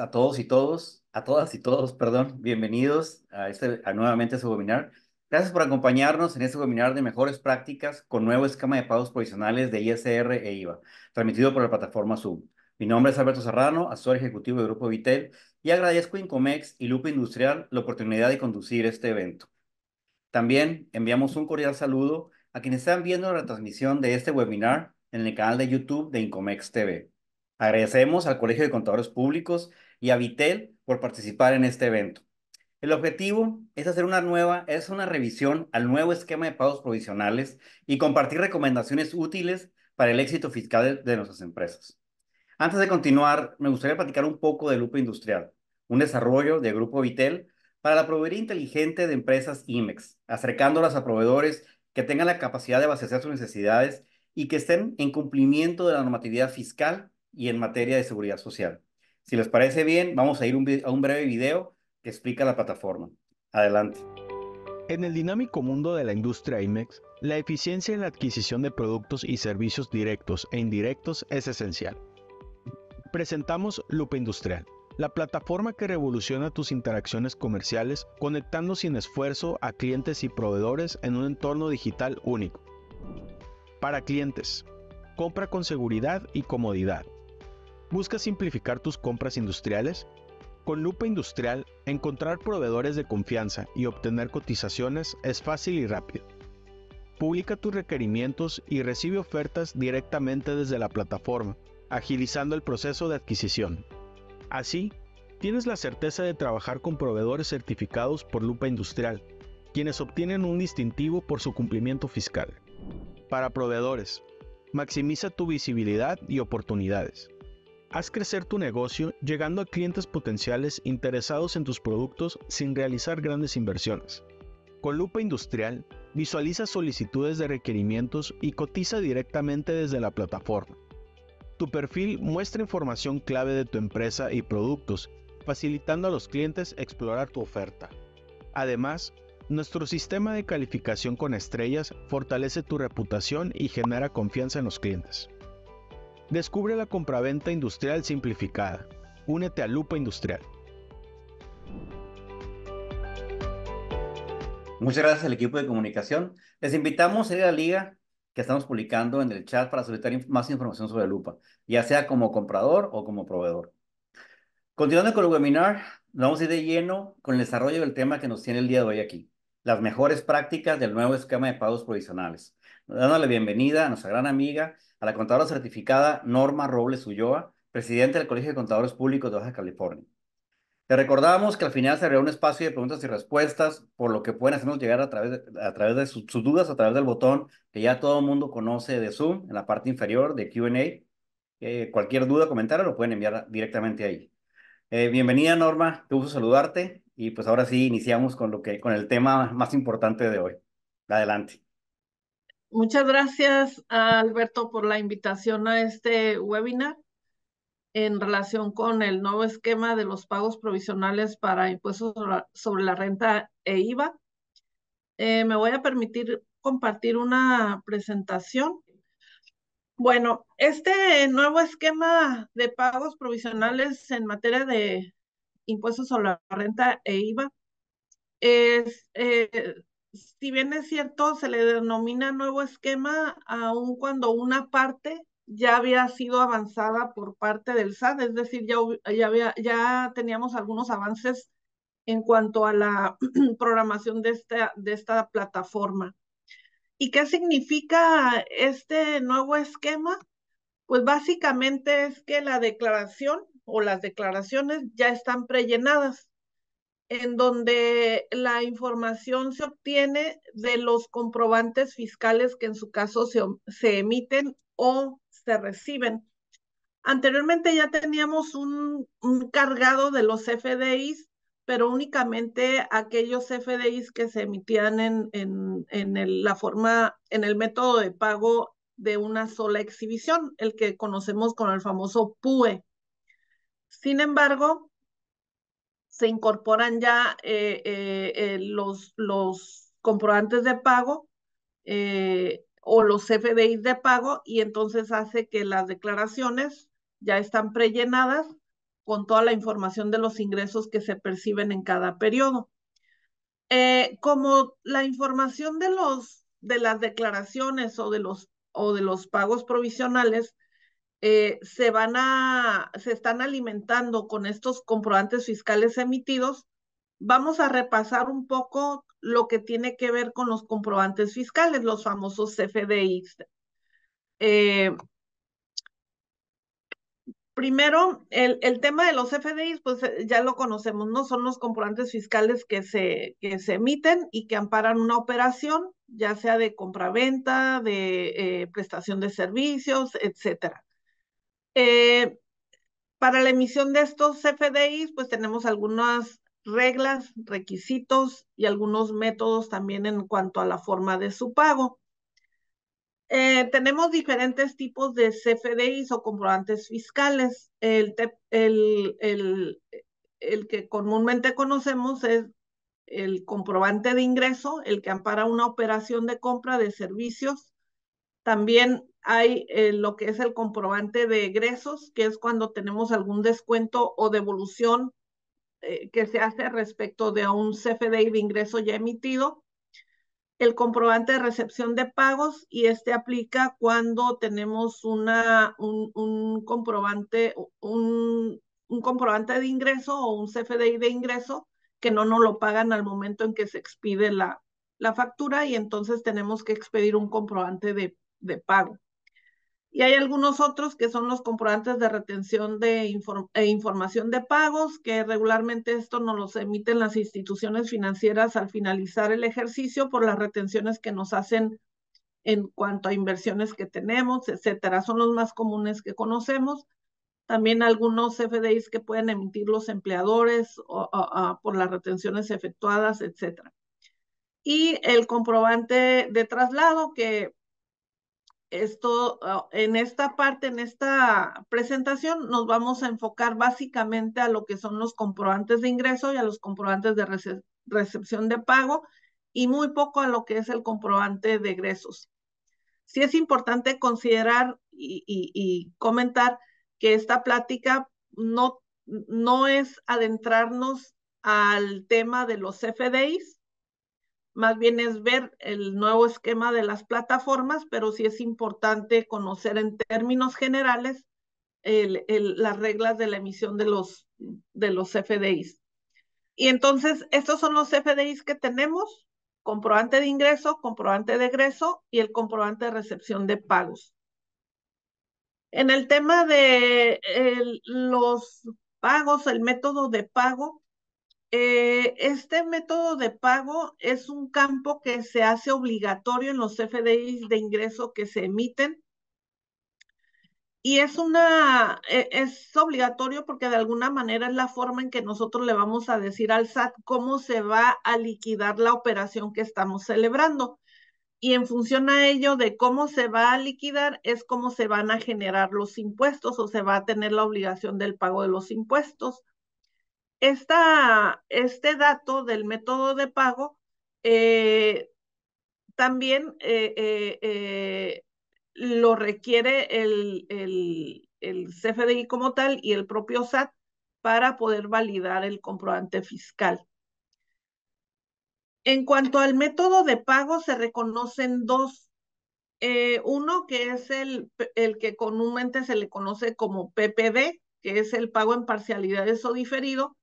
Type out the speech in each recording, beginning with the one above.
a todos y todos, a todas y todos, perdón, bienvenidos a este nuevamente a este su webinar. Gracias por acompañarnos en este webinar de mejores prácticas con nuevo esquema de pagos provisionales de ISR e IVA, transmitido por la plataforma Zoom. Mi nombre es Alberto Serrano, asesor ejecutivo de Grupo Vitel, y agradezco a Incomex y Lupa Industrial la oportunidad de conducir este evento. También enviamos un cordial saludo a quienes están viendo la transmisión de este webinar en el canal de YouTube de Incomex TV. Agradecemos al Colegio de Contadores Públicos y a Vitel por participar en este evento. El objetivo es hacer una nueva, es una revisión al nuevo esquema de pagos provisionales y compartir recomendaciones útiles para el éxito fiscal de, nuestras empresas. Antes de continuar, me gustaría platicar un poco de Lupa Industrial, un desarrollo del Grupo Vitel para la proveeduría inteligente de empresas IMEX, acercándolas a proveedores que tengan la capacidad de abastecer sus necesidades y que estén en cumplimiento de la normatividad fiscal y en materia de seguridad social. Si les parece bien, vamos a ir a un breve video que explica la plataforma. Adelante. En el dinámico mundo de la industria IMEX, la eficiencia en la adquisición de productos y servicios directos e indirectos es esencial. Presentamos Lupa Industrial, la plataforma que revoluciona tus interacciones comerciales conectando sin esfuerzo a clientes y proveedores en un entorno digital único. Para clientes, compra con seguridad y comodidad. ¿Buscas simplificar tus compras industriales? Con Lupa Industrial, encontrar proveedores de confianza y obtener cotizaciones es fácil y rápido. Publica tus requerimientos y recibe ofertas directamente desde la plataforma, agilizando el proceso de adquisición. Así, tienes la certeza de trabajar con proveedores certificados por Lupa Industrial, quienes obtienen un distintivo por su cumplimiento fiscal. Para proveedores, maximiza tu visibilidad y oportunidades. Haz crecer tu negocio llegando a clientes potenciales interesados en tus productos sin realizar grandes inversiones. Con Lupa Industrial, visualiza solicitudes de requerimientos y cotiza directamente desde la plataforma. Tu perfil muestra información clave de tu empresa y productos, facilitando a los clientes explorar tu oferta. Además, nuestro sistema de calificación con estrellas fortalece tu reputación y genera confianza en los clientes. Descubre la compraventa industrial simplificada. Únete a Lupa Industrial. Muchas gracias al equipo de comunicación. Les invitamos a ir a la liga que estamos publicando en el chat para solicitar más información sobre Lupa, ya sea como comprador o como proveedor. Continuando con el webinar, vamos a ir de lleno con el desarrollo del tema que nos tiene el día de hoy aquí, las mejores prácticas del nuevo esquema de pagos provisionales dándole bienvenida a nuestra gran amiga, a la contadora certificada Norma Robles Ulloa, presidenta del Colegio de Contadores Públicos de Baja California. Te recordamos que al final se abrirá un espacio de preguntas y respuestas, por lo que pueden hacernos llegar a través de, a través de sus dudas, a través del botón que ya todo el mundo conoce de Zoom, en la parte inferior de QA. Eh, cualquier duda comentario lo pueden enviar directamente ahí. Eh, bienvenida, Norma, te gusto saludarte. Y pues ahora sí iniciamos con, lo que, con el tema más importante de hoy. Adelante. Muchas gracias, a Alberto, por la invitación a este webinar en relación con el nuevo esquema de los pagos provisionales para impuestos sobre la renta e IVA. Eh, me voy a permitir compartir una presentación. Bueno, este nuevo esquema de pagos provisionales en materia de impuestos sobre la renta e IVA es, eh, si bien es cierto, se le denomina nuevo esquema, aun cuando una parte ya había sido avanzada por parte del SAT, es decir, ya, ya, había, ya teníamos algunos avances en cuanto a la programación de esta, de esta plataforma. ¿Y qué significa este nuevo esquema? Pues básicamente es que la declaración o las declaraciones ya están prellenadas en donde la información se obtiene de los comprobantes fiscales que en su caso se, emiten o se reciben. Anteriormente ya teníamos un, cargado de los FDIs, pero únicamente aquellos FDIs que se emitían en, la forma, en el método de pago de una sola exhibición, el que conocemos con el famoso PUE. Sin embargo, se incorporan ya eh, eh, eh, los, los comprobantes de pago o los FDI de pago y entonces hace que las declaraciones ya están prellenadas con toda la información de los ingresos que se perciben en cada periodo. como la información de, los, de las declaraciones o de, los, o de los pagos provisionales eh, se van a, se están alimentando con estos comprobantes fiscales emitidos, vamos a repasar un poco lo que tiene que ver con los comprobantes fiscales, los famosos CFDIs. Eh, primero, el, tema de los CFDIs, pues eh, ya lo conocemos, ¿no? Son los comprobantes fiscales que se, se emiten y que amparan una operación, ya sea de compra-venta, de prestación de servicios, etcétera. Eh, para la emisión de estos CFDIs, pues tenemos algunas reglas, requisitos y algunos métodos también en cuanto a la forma de su pago. Eh, tenemos diferentes tipos de CFDIs o comprobantes fiscales. El, el que comúnmente conocemos es el comprobante de ingreso, el que ampara una operación de compra de servicios. También hay eh, lo que es el comprobante de egresos, que es cuando tenemos algún descuento o devolución eh, que se hace respecto de un CFDI de ingreso ya emitido. El comprobante de recepción de pagos y este aplica cuando tenemos una, un, comprobante, un comprobante de ingreso o un CFDI de ingreso que no nos lo pagan al momento en que se expide la, factura y entonces tenemos que expedir un comprobante de pago. Y hay algunos otros que son los comprobantes de retención de e información de pagos, que regularmente esto nos los emiten las instituciones financieras al finalizar el ejercicio por las retenciones que nos hacen en cuanto a inversiones que tenemos, etcétera. Son los más comunes que conocemos. También algunos FDIs que pueden emitir los empleadores por las retenciones efectuadas, etcétera. Y el comprobante de traslado, que esto, ah, en esta parte, en esta presentación, nos vamos a enfocar básicamente a lo que son los comprobantes de ingreso y a los comprobantes de recepción de pago y muy poco a lo que es el comprobante de egresos. Sí es importante considerar y, comentar que esta plática no, no es adentrarnos al tema de los FDIs, más bien es ver el nuevo esquema de las plataformas, pero sí es importante conocer en términos generales las reglas de la emisión de los, de los FDIs. Y entonces, estos son los FDIs que tenemos, comprobante de ingreso, comprobante de egreso y el comprobante de recepción de pagos. En el tema de los pagos, el método de pago, eh, este método de pago es un campo que se hace obligatorio en los FDIs de ingreso que se emiten y es una, e, es obligatorio porque de alguna manera es la forma en que nosotros le vamos a decir al SAT cómo se va a liquidar la operación que estamos celebrando. Y en función a ello de cómo se va a liquidar es cómo se van a generar los impuestos o se va a tener la obligación del pago de los impuestos. Esta, este dato del método de pago eh, también eh, eh, lo requiere el, el, el CFDI como tal y el propio SAT para poder validar el comprobante fiscal. En cuanto al método de pago, se reconocen dos. uno que es el, el, que comúnmente se le conoce como PPD, que es el pago en parcialidades o diferido,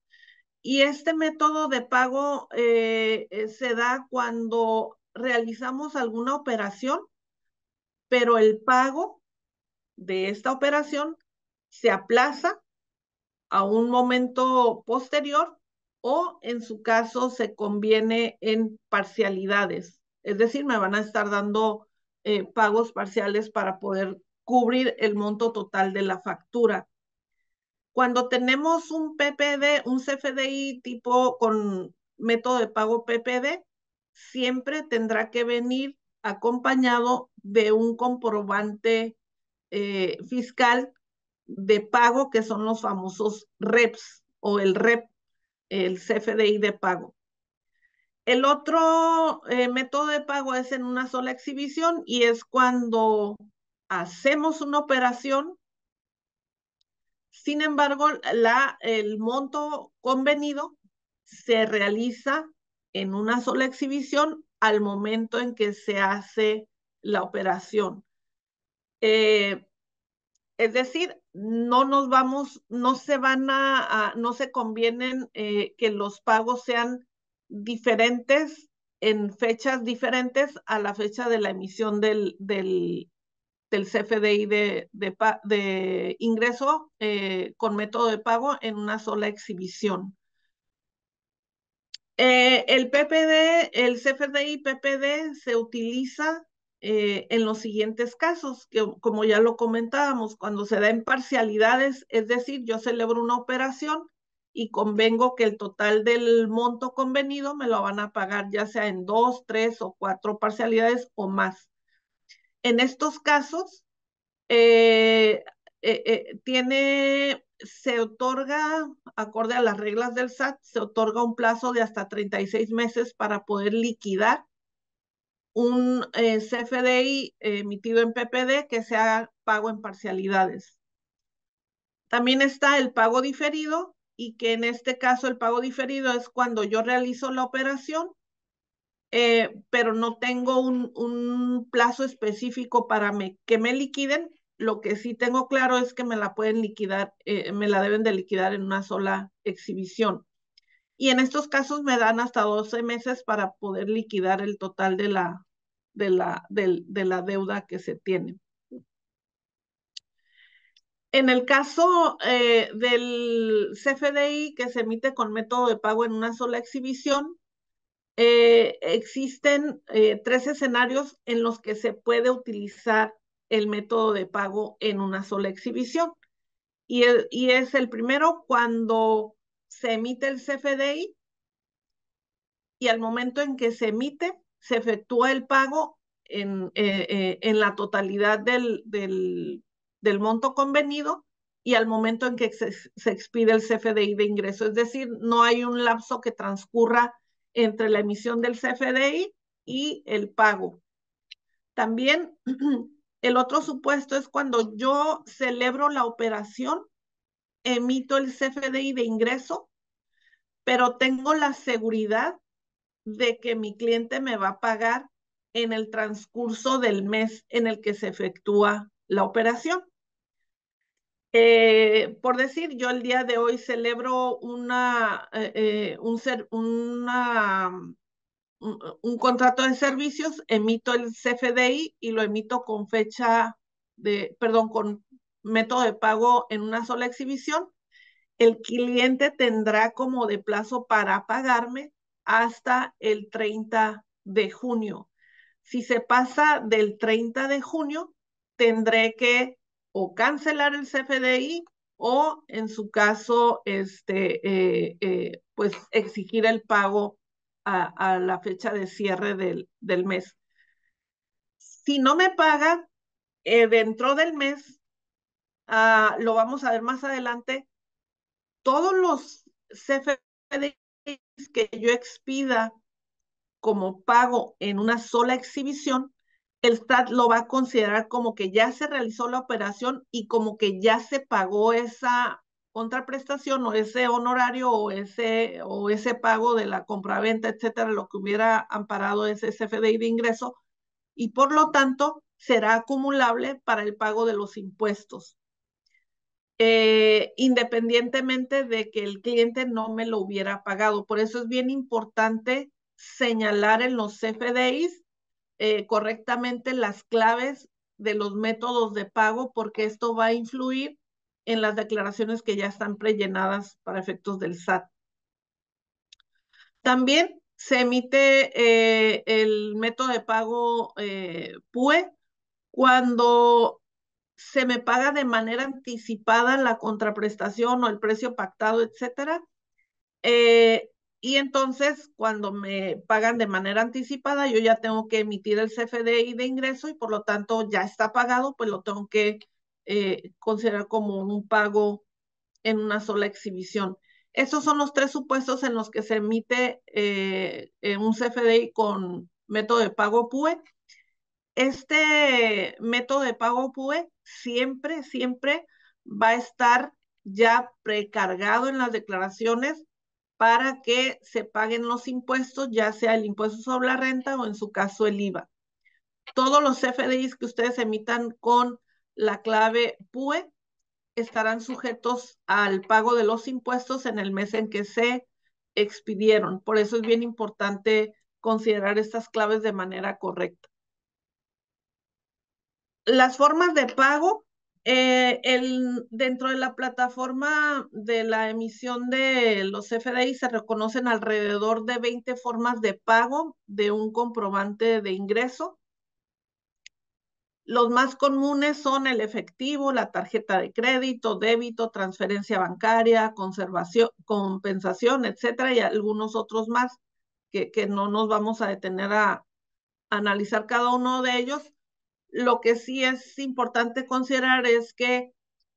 y este método de pago eh, eh, se da cuando realizamos alguna operación, pero el pago de esta operación se aplaza a un momento posterior o en su caso se conviene en parcialidades. Es decir, me van a estar dando eh, pagos parciales para poder cubrir el monto total de la factura. Cuando tenemos un PPD, un CFDI tipo con método de pago PPD, siempre tendrá que venir acompañado de un comprobante eh, fiscal de pago, que son los famosos REPS o el REP, el CFDI de pago. El otro eh, método de pago es en una sola exhibición y es cuando hacemos una operación sin embargo, la, el monto convenido se realiza en una sola exhibición al momento en que se hace la operación. Eh, es decir, no nos vamos, no se van a, no se convienen eh, que los pagos sean diferentes en fechas diferentes a la fecha de la emisión del, del, del CFDI de, ingreso eh, con método de pago en una sola exhibición. Eh, el PPD, el CFDI PPD se utiliza eh, en los siguientes casos, que como ya lo comentábamos, cuando se da en parcialidades, es decir, yo celebro una operación y convengo que el total del monto convenido me lo van a pagar ya sea en dos, tres o cuatro parcialidades o más en estos casos eh, eh, eh, se otorga, acorde a las reglas del SAT, se otorga un plazo de hasta 36 meses para poder liquidar un CFDI emitido en PPD que sea pago en parcialidades. También está el pago diferido y que en este caso el pago diferido es cuando yo realizo la operación eh, pero no tengo un, plazo específico para que me liquiden. Lo que sí tengo claro es que me la pueden liquidar, eh, me la deben de liquidar en una sola exhibición. Y en estos casos me dan hasta 12 meses para poder liquidar el total de la, de la, deuda que se tiene. En el caso eh, del CFDI que se emite con método de pago en una sola exhibición, eh, existen eh, tres escenarios en los que se puede utilizar el método de pago en una sola exhibición. Y, es el primero cuando se emite el CFDI y al momento en que se emite, se efectúa el pago en, eh, en la totalidad del, del, monto convenido y al momento en que se, se, expide el CFDI de ingreso. Es decir, no hay un lapso que transcurra entre la emisión del CFDI y el pago. También el otro supuesto es cuando yo celebro la operación, emito el CFDI de ingreso, pero tengo la seguridad de que mi cliente me va a pagar en el transcurso del mes en el que se efectúa la operación. Eh, por decir, yo el día de hoy celebro una, eh, eh, un, ser, mm, un, contrato de servicios, emito el CFDI y lo emito con fecha de, perdón, con método de pago en una sola exhibición. El cliente tendrá como de plazo para pagarme hasta el 30 de junio. Si se pasa del 30 de junio, tendré que o cancelar el CFDI o en su caso, este, eh, eh, pues exigir el pago a, la fecha de cierre del, del mes. Si no me paga eh, dentro del mes, ah, lo vamos a ver más adelante, todos los CFDIs que yo expida como pago en una sola exhibición el STAT lo va a considerar como que ya se realizó la operación y como que ya se pagó esa contraprestación o ese honorario o ese, o ese pago de la compraventa, etcétera, lo que hubiera amparado ese CFDI de ingreso y por lo tanto será acumulable para el pago de los impuestos, eh, independientemente de que el cliente no me lo hubiera pagado. Por eso es bien importante señalar en los CFDIs eh, correctamente las claves de los métodos de pago porque esto va a influir en las declaraciones que ya están prellenadas para efectos del SAT. También se emite eh, el método de pago eh, PUE cuando se me paga de manera anticipada la contraprestación o el precio pactado, etcétera. Y entonces, cuando me pagan de manera anticipada, yo ya tengo que emitir el CFDI de ingreso y por lo tanto ya está pagado, pues lo tengo que eh, considerar como un pago en una sola exhibición. esos son los tres supuestos en los que se emite eh, eh, un CFDI con método de pago PUE. Este método de pago PUE siempre, siempre va a estar ya precargado en las declaraciones para que se paguen los impuestos, ya sea el impuesto sobre la renta o en su caso el IVA. Todos los CFDIs que ustedes emitan con la clave PUE estarán sujetos al pago de los impuestos en el mes en que se expidieron. Por eso es bien importante considerar estas claves de manera correcta. Las formas de pago eh, el, dentro de la plataforma de la emisión de los FDI se reconocen alrededor de 20 formas de pago de un comprobante de ingreso. Los más comunes son el efectivo, la tarjeta de crédito, débito, transferencia bancaria, conservación, compensación, etcétera, y algunos otros más que, no nos vamos a detener a, a analizar cada uno de ellos. Lo que sí es importante considerar es que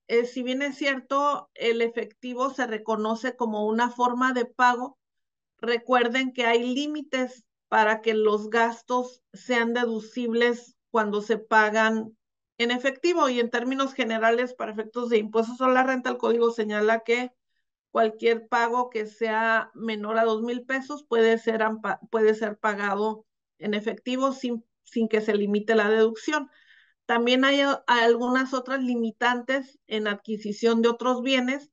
eh, si bien es cierto, el efectivo se reconoce como una forma de pago, recuerden que hay límites para que los gastos sean deducibles cuando se pagan en efectivo y en términos generales para efectos de impuestos o la renta, el código señala que cualquier pago que sea menor a dos mil pesos puede ser, puede ser pagado en efectivo sin sin que se limite la deducción. También hay ah, algunas otras limitantes en adquisición de otros bienes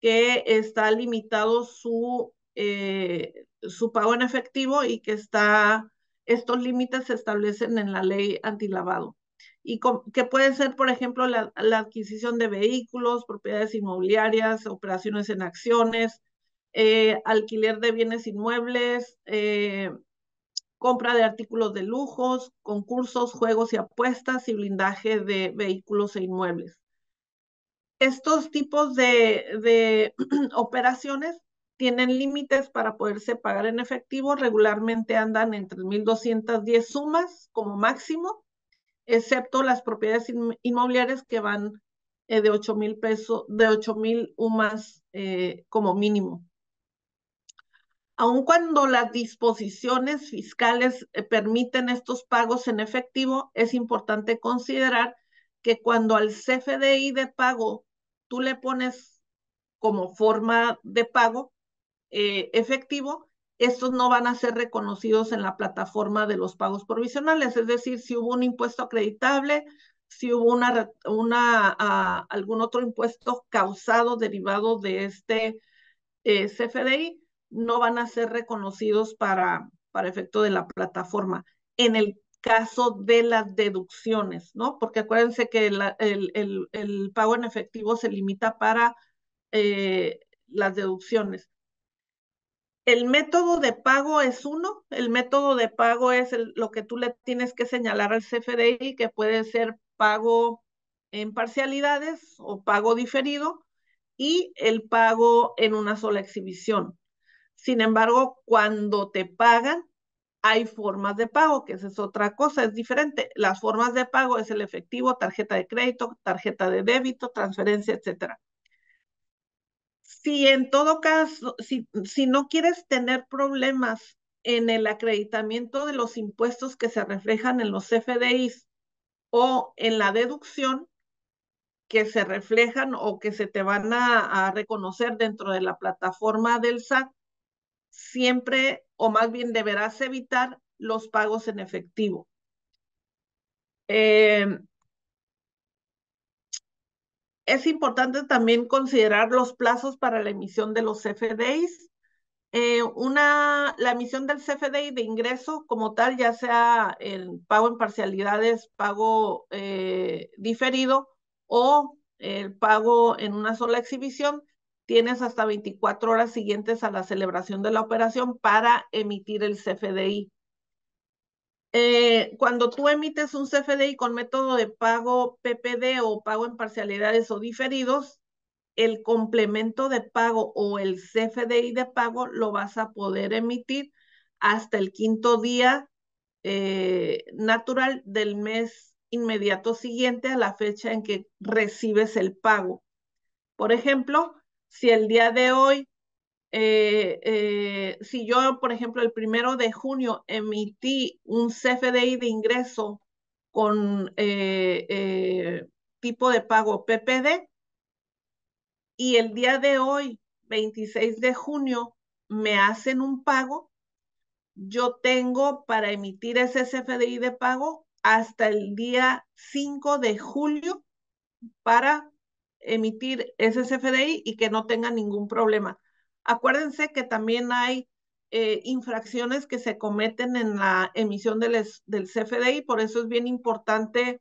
que está limitado su, eh, su pago en efectivo y que está, estos límites se establecen en la ley antilavado. Y que pueden ser, por ejemplo, la, adquisición de vehículos, propiedades inmobiliarias, operaciones en acciones, eh, alquiler de bienes inmuebles, eh, compra de artículos de lujos, concursos, juegos y apuestas y blindaje de vehículos e inmuebles. Estos tipos de, operaciones tienen límites para poderse pagar en efectivo, regularmente andan entre 1.210 sumas como máximo, excepto las propiedades inmobiliarias que van de eh, 8,000 mil pesos, de ocho UMAS eh, como mínimo aun cuando las disposiciones fiscales eh, permiten estos pagos en efectivo, es importante considerar que cuando al CFDI de pago tú le pones como forma de pago eh, efectivo, estos no van a ser reconocidos en la plataforma de los pagos provisionales. Es decir, si hubo un impuesto acreditable, si hubo ah, algún otro impuesto causado derivado de este eh, CFDI, no van a ser reconocidos para, para efecto de la plataforma. En el caso de las deducciones, ¿no? Porque acuérdense que el, el, pago en efectivo se limita para eh, las deducciones. El método de pago es uno, el método de pago es lo que tú le tienes que señalar al CFDI, que puede ser pago en parcialidades o pago diferido y el pago en una sola exhibición. Sin embargo, cuando te pagan, hay formas de pago, que esa es otra cosa, es diferente. Las formas de pago es el efectivo, tarjeta de crédito, tarjeta de débito, transferencia, etc. Si en todo caso, si, si no quieres tener problemas en el acreditamiento de los impuestos que se reflejan en los FDIs o en la deducción que se reflejan o que se te van a, a reconocer dentro de la plataforma del SAT, siempre, o más bien deberás evitar los pagos en efectivo. Em, es importante también considerar los plazos para la emisión de los CFDIs. Eh, la emisión del CFDI de ingreso como tal, ya sea el pago en parcialidades, pago eh, diferido o el pago en una sola exhibición, tienes hasta 24 horas siguientes a la celebración de la operación para emitir el CFDI. Eh, cuando tú emites un CFDI con método de pago PPD o pago en parcialidades o diferidos, el complemento de pago o el CFDI de pago lo vas a poder emitir hasta el quinto día eh, natural del mes inmediato siguiente a la fecha en que recibes el pago. Por ejemplo, si el día de hoy, eh, eh, si yo, por ejemplo, el primero de junio emití un CFDI de ingreso con eh, tipo de pago PPD y el día de hoy, 26 de junio, me hacen un pago, yo tengo para emitir ese CFDI de pago hasta el día 5 de julio para emitir ese CFDI y que no tenga ningún problema. Acuérdense que también hay eh, infracciones que se cometen en la emisión del, CFDI, por eso es bien importante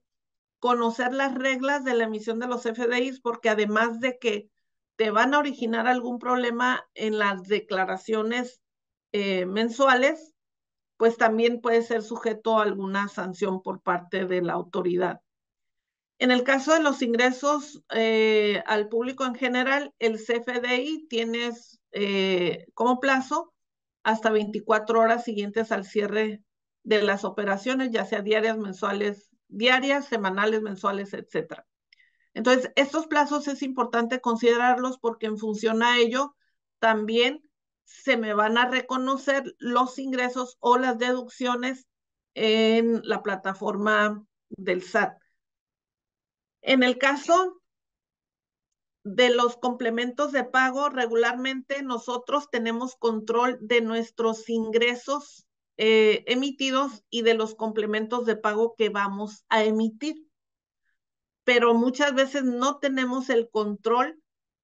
conocer las reglas de la emisión de los CFDIs, porque además de que te van a originar algún problema en las declaraciones eh, mensuales, pues también puede ser sujeto a alguna sanción por parte de la autoridad. En el caso de los ingresos eh, al público en general, el CFDI tienes eh, como plazo hasta 24 horas siguientes al cierre de las operaciones, ya sea diarias, mensuales, diarias, semanales, mensuales, etcétera. Entonces, estos plazos es importante considerarlos porque en función a ello también se me van a reconocer los ingresos o las deducciones en la plataforma del SAT. En el caso de los complementos de pago, regularmente nosotros tenemos control de nuestros ingresos eh, emitidos y de los complementos de pago que vamos a emitir. Pero muchas veces no tenemos el control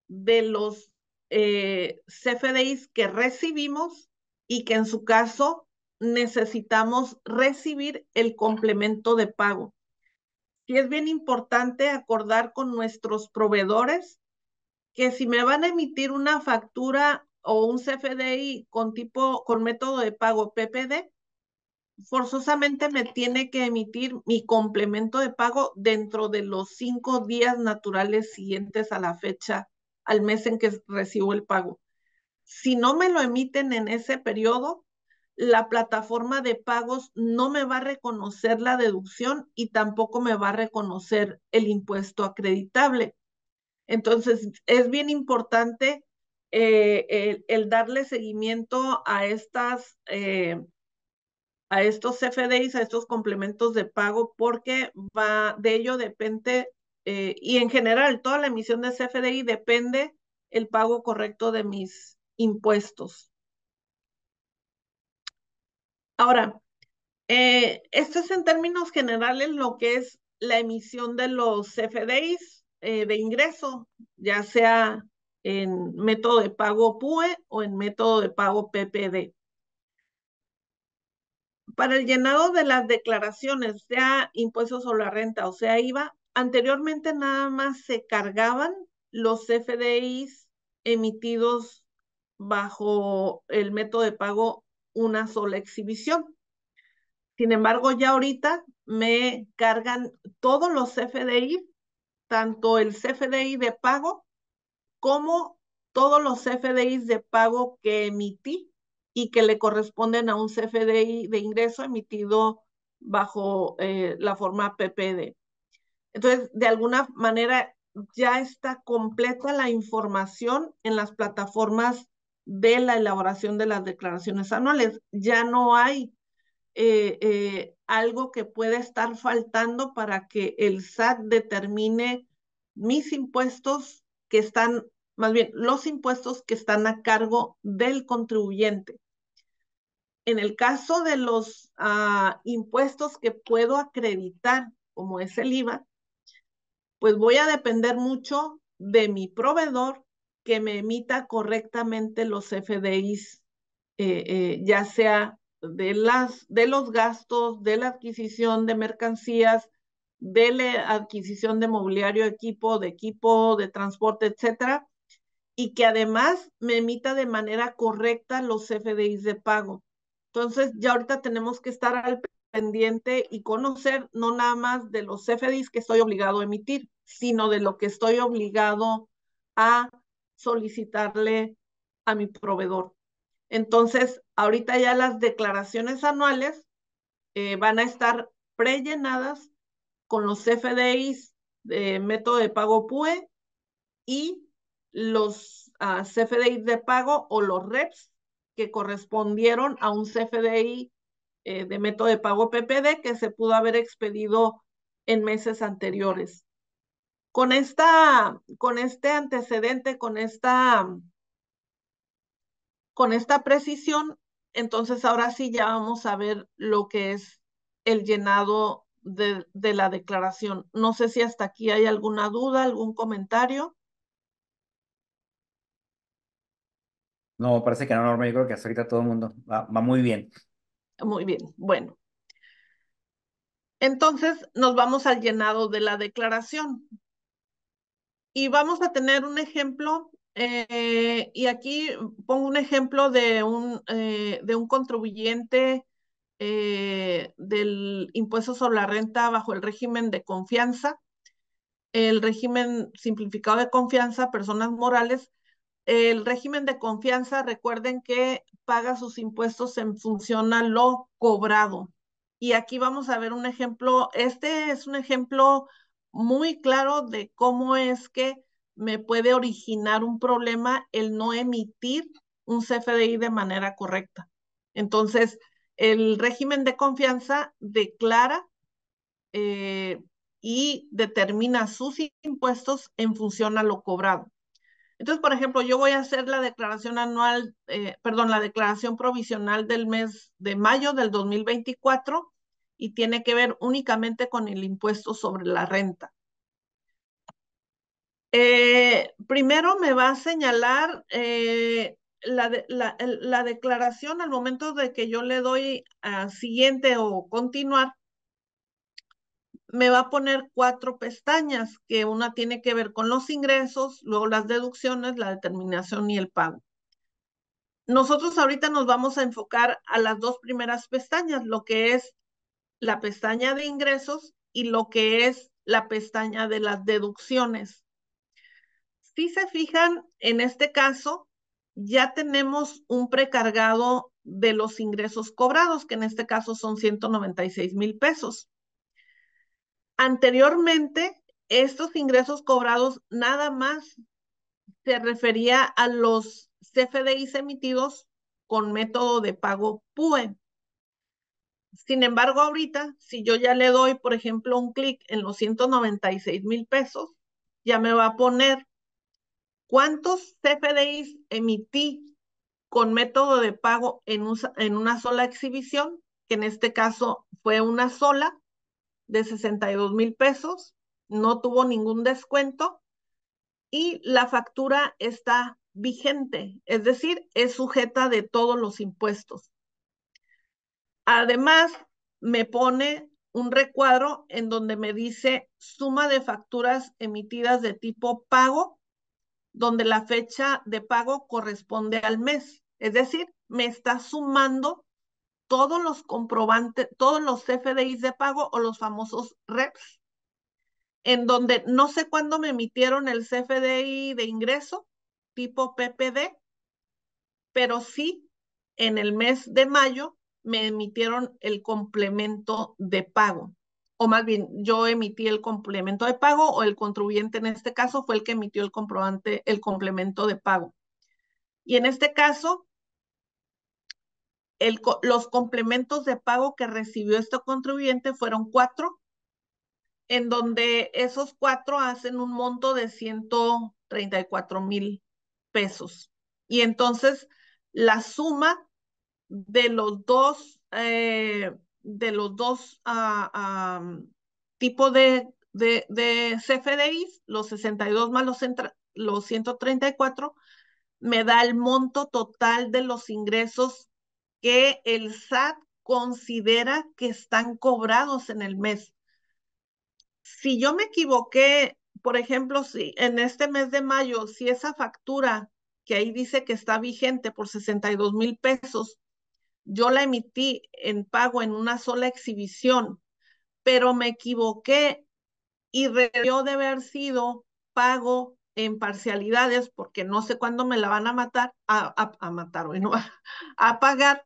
de los eh, CFDIs que recibimos y que en su caso necesitamos recibir el complemento de pago. Y es bien importante acordar con nuestros proveedores que si me van a emitir una factura o un CFDI con tipo, con método de pago PPD, forzosamente me tiene que emitir mi complemento de pago dentro de los cinco días naturales siguientes a la fecha, al mes en que recibo el pago. Si no me lo emiten en ese periodo, la plataforma de pagos no me va a reconocer la deducción y tampoco me va a reconocer el impuesto acreditable. Entonces, es bien importante eh, el, darle seguimiento a estas, eh, a estos CFDIs, a estos complementos de pago, porque va, de ello depende, eh, y en general, toda la emisión de CFDI depende el pago correcto de mis impuestos. Ahora, eh, esto es en términos generales lo que es la emisión de los CFDIs eh, de ingreso, ya sea en método de pago PUE o en método de pago PPD. Para el llenado de las declaraciones, sea impuestos sobre la renta o sea IVA, anteriormente nada más se cargaban los CFDIs emitidos bajo el método de pago una sola exhibición. Sin embargo, ya ahorita me cargan todos los CFDI, tanto el CFDI de pago como todos los CFDI de pago que emití y que le corresponden a un CFDI de ingreso emitido bajo eh, la forma PPD. Entonces, de alguna manera ya está completa la información en las plataformas de la elaboración de las declaraciones anuales. Ya no hay eh, eh, algo que pueda estar faltando para que el SAT determine mis impuestos que están, más bien, los impuestos que están a cargo del contribuyente. En el caso de los ah, impuestos que puedo acreditar, como es el IVA, pues voy a depender mucho de mi proveedor que me emita correctamente los FDIs, eh, eh, ya sea de, las, de los gastos, de la adquisición de mercancías, de la adquisición de mobiliario, equipo, de equipo, de transporte, etcétera, y que además me emita de manera correcta los FDIs de pago. Entonces, ya ahorita tenemos que estar al pendiente y conocer no nada más de los FDIs que estoy obligado a emitir, sino de lo que estoy obligado a solicitarle a mi proveedor. Entonces, ahorita ya las declaraciones anuales eh, van a estar prellenadas con los CFDIs de método de pago PUE y los CFDIs ah, de pago o los REPS que correspondieron a un CFDI eh, de método de pago PPD que se pudo haber expedido en meses anteriores con esta, con este antecedente, con esta, con esta precisión, entonces ahora sí ya vamos a ver lo que es el llenado de, la declaración. No sé si hasta aquí hay alguna duda, algún comentario. No, parece que no, Norma. Yo creo que hasta ahorita todo el mundo va muy bien. Muy bien, bueno. Entonces nos vamos al llenado de la declaración. Y vamos a tener un ejemplo, eh, y aquí pongo un ejemplo de un, eh, de un contribuyente eh, del impuesto sobre la renta bajo el régimen de confianza, el régimen simplificado de confianza, personas morales. El régimen de confianza, recuerden que paga sus impuestos en función a lo cobrado. Y aquí vamos a ver un ejemplo. Este es un ejemplo muy claro de cómo es que me puede originar un problema el no emitir un CFDI de manera correcta. Entonces, el régimen de confianza declara eh, y determina sus impuestos en función a lo cobrado. Entonces, por ejemplo, yo voy a hacer la declaración anual, eh, perdón, la declaración provisional del mes de mayo del 2024 y tiene que ver únicamente con el impuesto sobre la renta. Eh, primero me va a señalar eh, la, la, declaración al momento de que yo le doy a siguiente o continuar. Me va a poner cuatro pestañas, que una tiene que ver con los ingresos, luego las deducciones, la determinación y el pago. Nosotros ahorita nos vamos a enfocar a las dos primeras pestañas, lo que es la pestaña de ingresos y lo que es la pestaña de las deducciones. Si se fijan, en este caso ya tenemos un precargado de los ingresos cobrados, que en este caso son 196 mil pesos. Anteriormente, estos ingresos cobrados nada más se refería a los CFDIs emitidos con método de pago PUE. Sin embargo, ahorita, si yo ya le doy, por ejemplo, un clic en los 196 mil pesos, ya me va a poner cuántos CFDIs emití con método de pago en, en una sola exhibición, que en este caso fue una sola de 62 mil pesos, no tuvo ningún descuento y la factura está vigente, es decir, es sujeta de todos los impuestos. Además, me pone un recuadro en donde me dice suma de facturas emitidas de tipo pago, donde la fecha de pago corresponde al mes. Es decir, me está sumando todos los comprobantes, todos los CFDIs de pago o los famosos REPS, en donde no sé cuándo me emitieron el CFDI de ingreso tipo PPD, pero sí en el mes de mayo me emitieron el complemento de pago. O más bien, yo emití el complemento de pago o el contribuyente en este caso fue el que emitió el comprobante, el complemento de pago. Y en este caso, el, los complementos de pago que recibió este contribuyente fueron cuatro, en donde esos cuatro hacen un monto de 134 mil pesos. Y entonces la suma de los dos, eh, de los dos ah, ah, mm, tipos de, de, CFDIs, los 62 más los, los 134, me da el monto total de los ingresos que el SAT considera que están cobrados en el mes. Si yo me equivoqué, por ejemplo, si en este mes de mayo, si esa factura que ahí dice que está vigente por 62 mil pesos, yo la emití en pago en una sola exhibición, pero me equivoqué y debió de haber sido pago en parcialidades porque no sé cuándo me la van a matar, a, matar, bueno, a, pagar,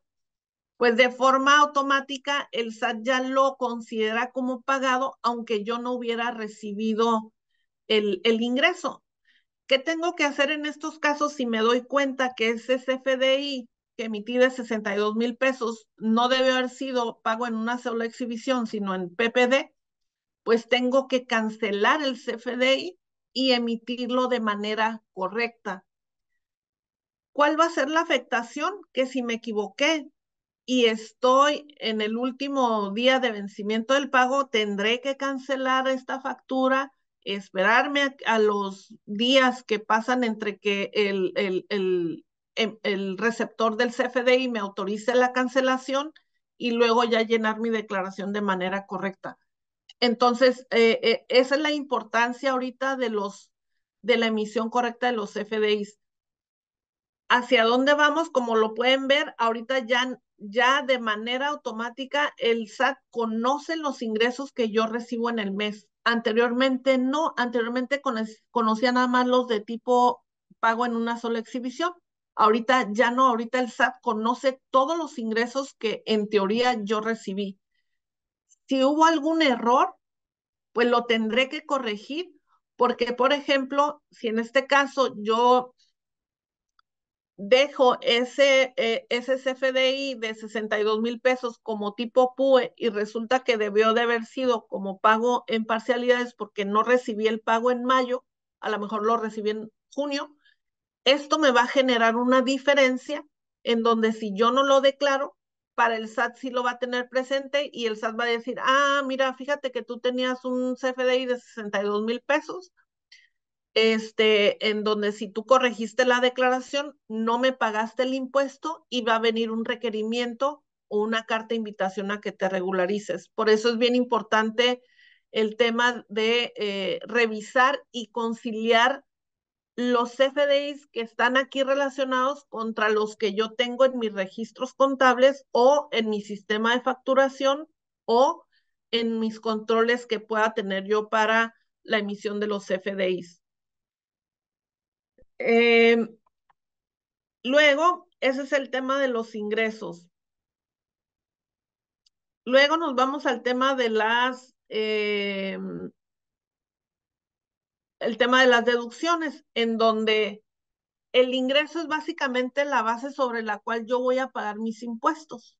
pues de forma automática el SAT ya lo considera como pagado aunque yo no hubiera recibido el, el ingreso. ¿Qué tengo que hacer en estos casos si me doy cuenta que es CFDI que emití de 62 mil pesos no debe haber sido pago en una sola exhibición, sino en PPD, pues tengo que cancelar el CFDI y emitirlo de manera correcta. ¿Cuál va a ser la afectación? Que si me equivoqué y estoy en el último día de vencimiento del pago, tendré que cancelar esta factura, esperarme a, los días que pasan entre que el, el Em, el receptor del CFDI me autorice la cancelación y luego ya llenar mi declaración de manera correcta. Entonces, eh, eh, esa es la importancia ahorita de los de la emisión correcta de los CFDIs. ¿Hacia dónde vamos? Como lo pueden ver, ahorita ya, ya de manera automática el SAT conoce los ingresos que yo recibo en el mes. Anteriormente no, anteriormente conocía nada más los de tipo pago en una sola exhibición. Ahorita ya no, ahorita el SAT conoce todos los ingresos que en teoría yo recibí. Si hubo algún error, pues lo tendré que corregir, porque por ejemplo, si en este caso yo dejo ese, eh, ese CFDI de 62 mil pesos como tipo PUE y resulta que debió de haber sido como pago en parcialidades porque no recibí el pago en mayo, a lo mejor lo recibí en junio, esto me va a generar una diferencia en donde si yo no lo declaro, para el SAT sí lo va a tener presente y el SAT va a decir, ah, mira, fíjate que tú tenías un CFDI de 62 mil pesos, este, en donde si tú corregiste la declaración, no me pagaste el impuesto y va a venir un requerimiento o una carta de invitación a que te regularices. Por eso es bien importante el tema de eh, revisar y conciliar los FDIs que están aquí relacionados contra los que yo tengo en mis registros contables o en mi sistema de facturación o en mis controles que pueda tener yo para la emisión de los FDIs. Em, luego, ese es el tema de los ingresos. Luego nos vamos al tema de las em, el tema de las deducciones, en donde el ingreso es básicamente la base sobre la cual yo voy a pagar mis impuestos.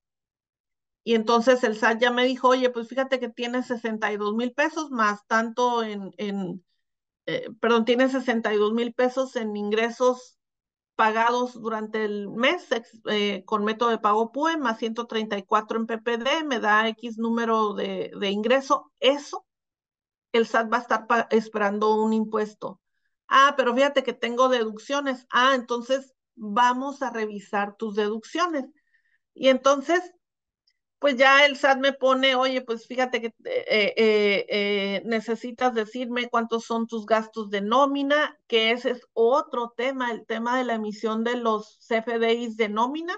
Y entonces el SAT ya me dijo, oye, pues fíjate que tienes 62 mil pesos más tanto en, en eh, perdón, tienes 62 mil pesos en ingresos pagados durante el mes eh, con método de pago PUE más 134 en PPD, me da X número de, de ingreso. Eso el SAT va a estar esperando un impuesto. Ah, pero fíjate que tengo deducciones. Ah, entonces vamos a revisar tus deducciones. Y entonces, pues ya el SAT me pone, oye, pues fíjate que eh, eh, eh, necesitas decirme cuántos son tus gastos de nómina, que ese es otro tema, el tema de la emisión de los CFDIs de nómina,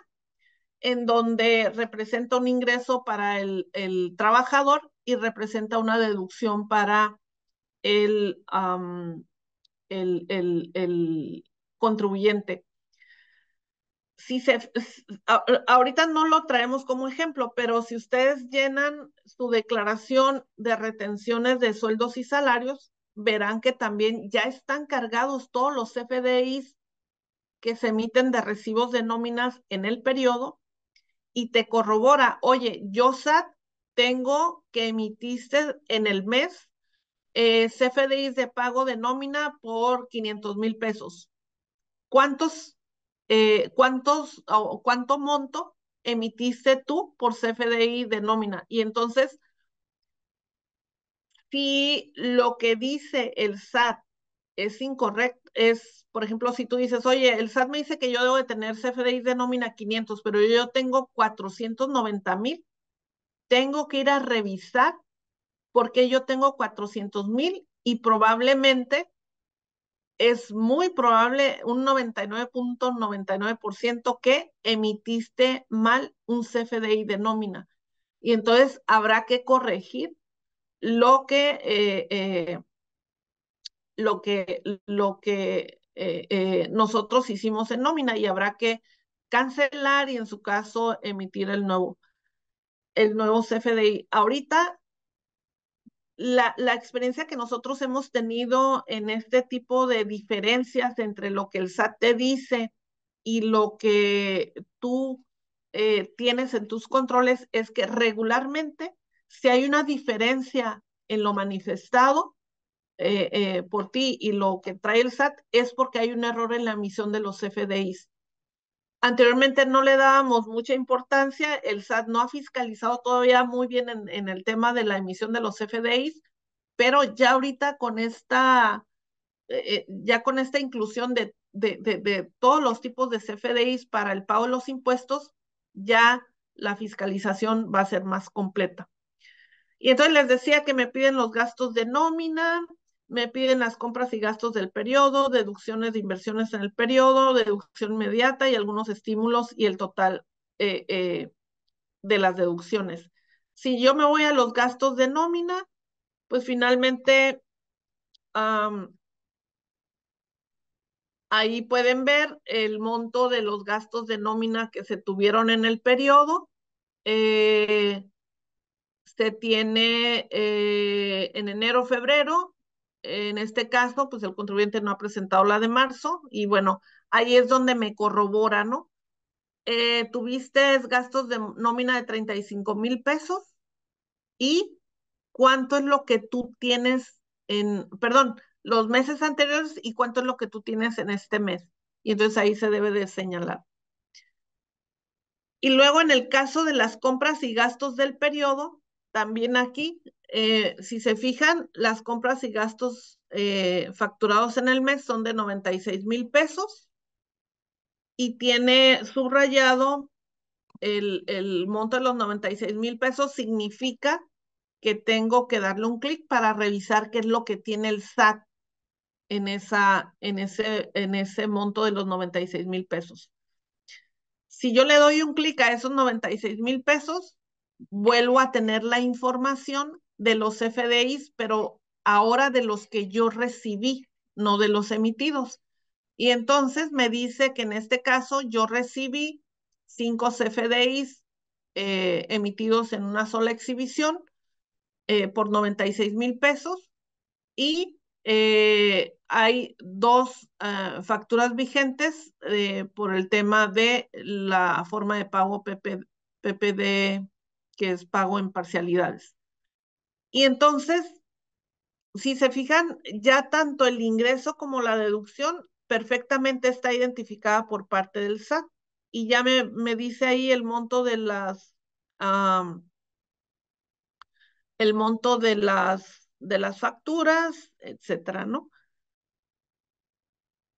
en donde representa un ingreso para el trabajador y representa una deducción para el, el, contribuyente. Si se, ahorita no lo traemos como ejemplo, pero si ustedes llenan su declaración de retenciones de sueldos y salarios, verán que también ya están cargados todos los FDIs que se emiten de recibos de nóminas en el periodo y te corrobora, oye, yo SAT tengo que emitiste en el mes eh, CFDIs de pago de nómina por 500 mil pesos. ¿Cuántos, eh, cuántos, o cuánto monto emitiste tú por CFDI de nómina? Y entonces, si lo que dice el SAT es incorrecto, es, por ejemplo, si tú dices, oye, el SAT me dice que yo debo de tener CFDI de nómina 500, pero yo tengo 490 mil, tengo que ir a revisar porque yo tengo 400 mil y probablemente es muy probable un 99.99% que emitiste mal un CFDI de nómina. Y entonces habrá que corregir lo que, eh, eh, lo que, lo que eh, nosotros hicimos en nómina y habrá que cancelar y en su caso emitir el nuevo el nuevo CFDI. Ahorita, la, la experiencia que nosotros hemos tenido en este tipo de diferencias entre lo que el SAT te dice y lo que tú eh, tienes en tus controles es que regularmente si hay una diferencia en lo manifestado eh, eh, por ti y lo que trae el SAT es porque hay un error en la emisión de los CFDIs. Anteriormente no le dábamos mucha importancia, el SAT no ha fiscalizado todavía muy bien en, el tema de la emisión de los CFDIs, pero ya ahorita con esta, eh, eh, ya con esta inclusión de, de, de todos los tipos de CFDIs para el pago de los impuestos, ya la fiscalización va a ser más completa. Y entonces les decía que me piden los gastos de nómina, me piden las compras y gastos del periodo, deducciones de inversiones en el periodo, deducción inmediata y algunos estímulos y el total eh, eh, de las deducciones. Si yo me voy a los gastos de nómina, pues finalmente ahí pueden ver el monto de los gastos de nómina que se tuvieron en el periodo. Eh, se tiene en enero, febrero, en este caso, pues el contribuyente no ha presentado la de marzo y bueno, ahí es donde me corrobora, ¿no? Eh, tuviste gastos de nómina de 35 mil pesos y cuánto es lo que tú tienes en, perdón, los meses anteriores y cuánto es lo que tú tienes en este mes. Y entonces ahí se debe de señalar. Y luego en el caso de las compras y gastos del periodo, también aquí eh, si se fijan, las compras y gastos eh, facturados en el mes son de 96 mil pesos y tiene subrayado el, monto de los 96 mil pesos significa que tengo que darle un clic para revisar qué es lo que tiene el SAT en, esa, en, ese, en ese monto de los 96 mil pesos. Si yo le doy un clic a esos 96 mil pesos, vuelvo a tener la información de los FDIs, pero ahora de los que yo recibí, no de los emitidos. Y entonces me dice que en este caso yo recibí cinco CFDIs eh, emitidos en una sola exhibición eh, por 96 mil pesos y eh, hay dos facturas vigentes por el tema de la forma de pago PPD, que es pago en parcialidades. Y entonces, si se fijan, ya tanto el ingreso como la deducción perfectamente está identificada por parte del SAT. Y ya me, me dice ahí el monto de las, el monto de las, de las facturas, etcétera, ¿no?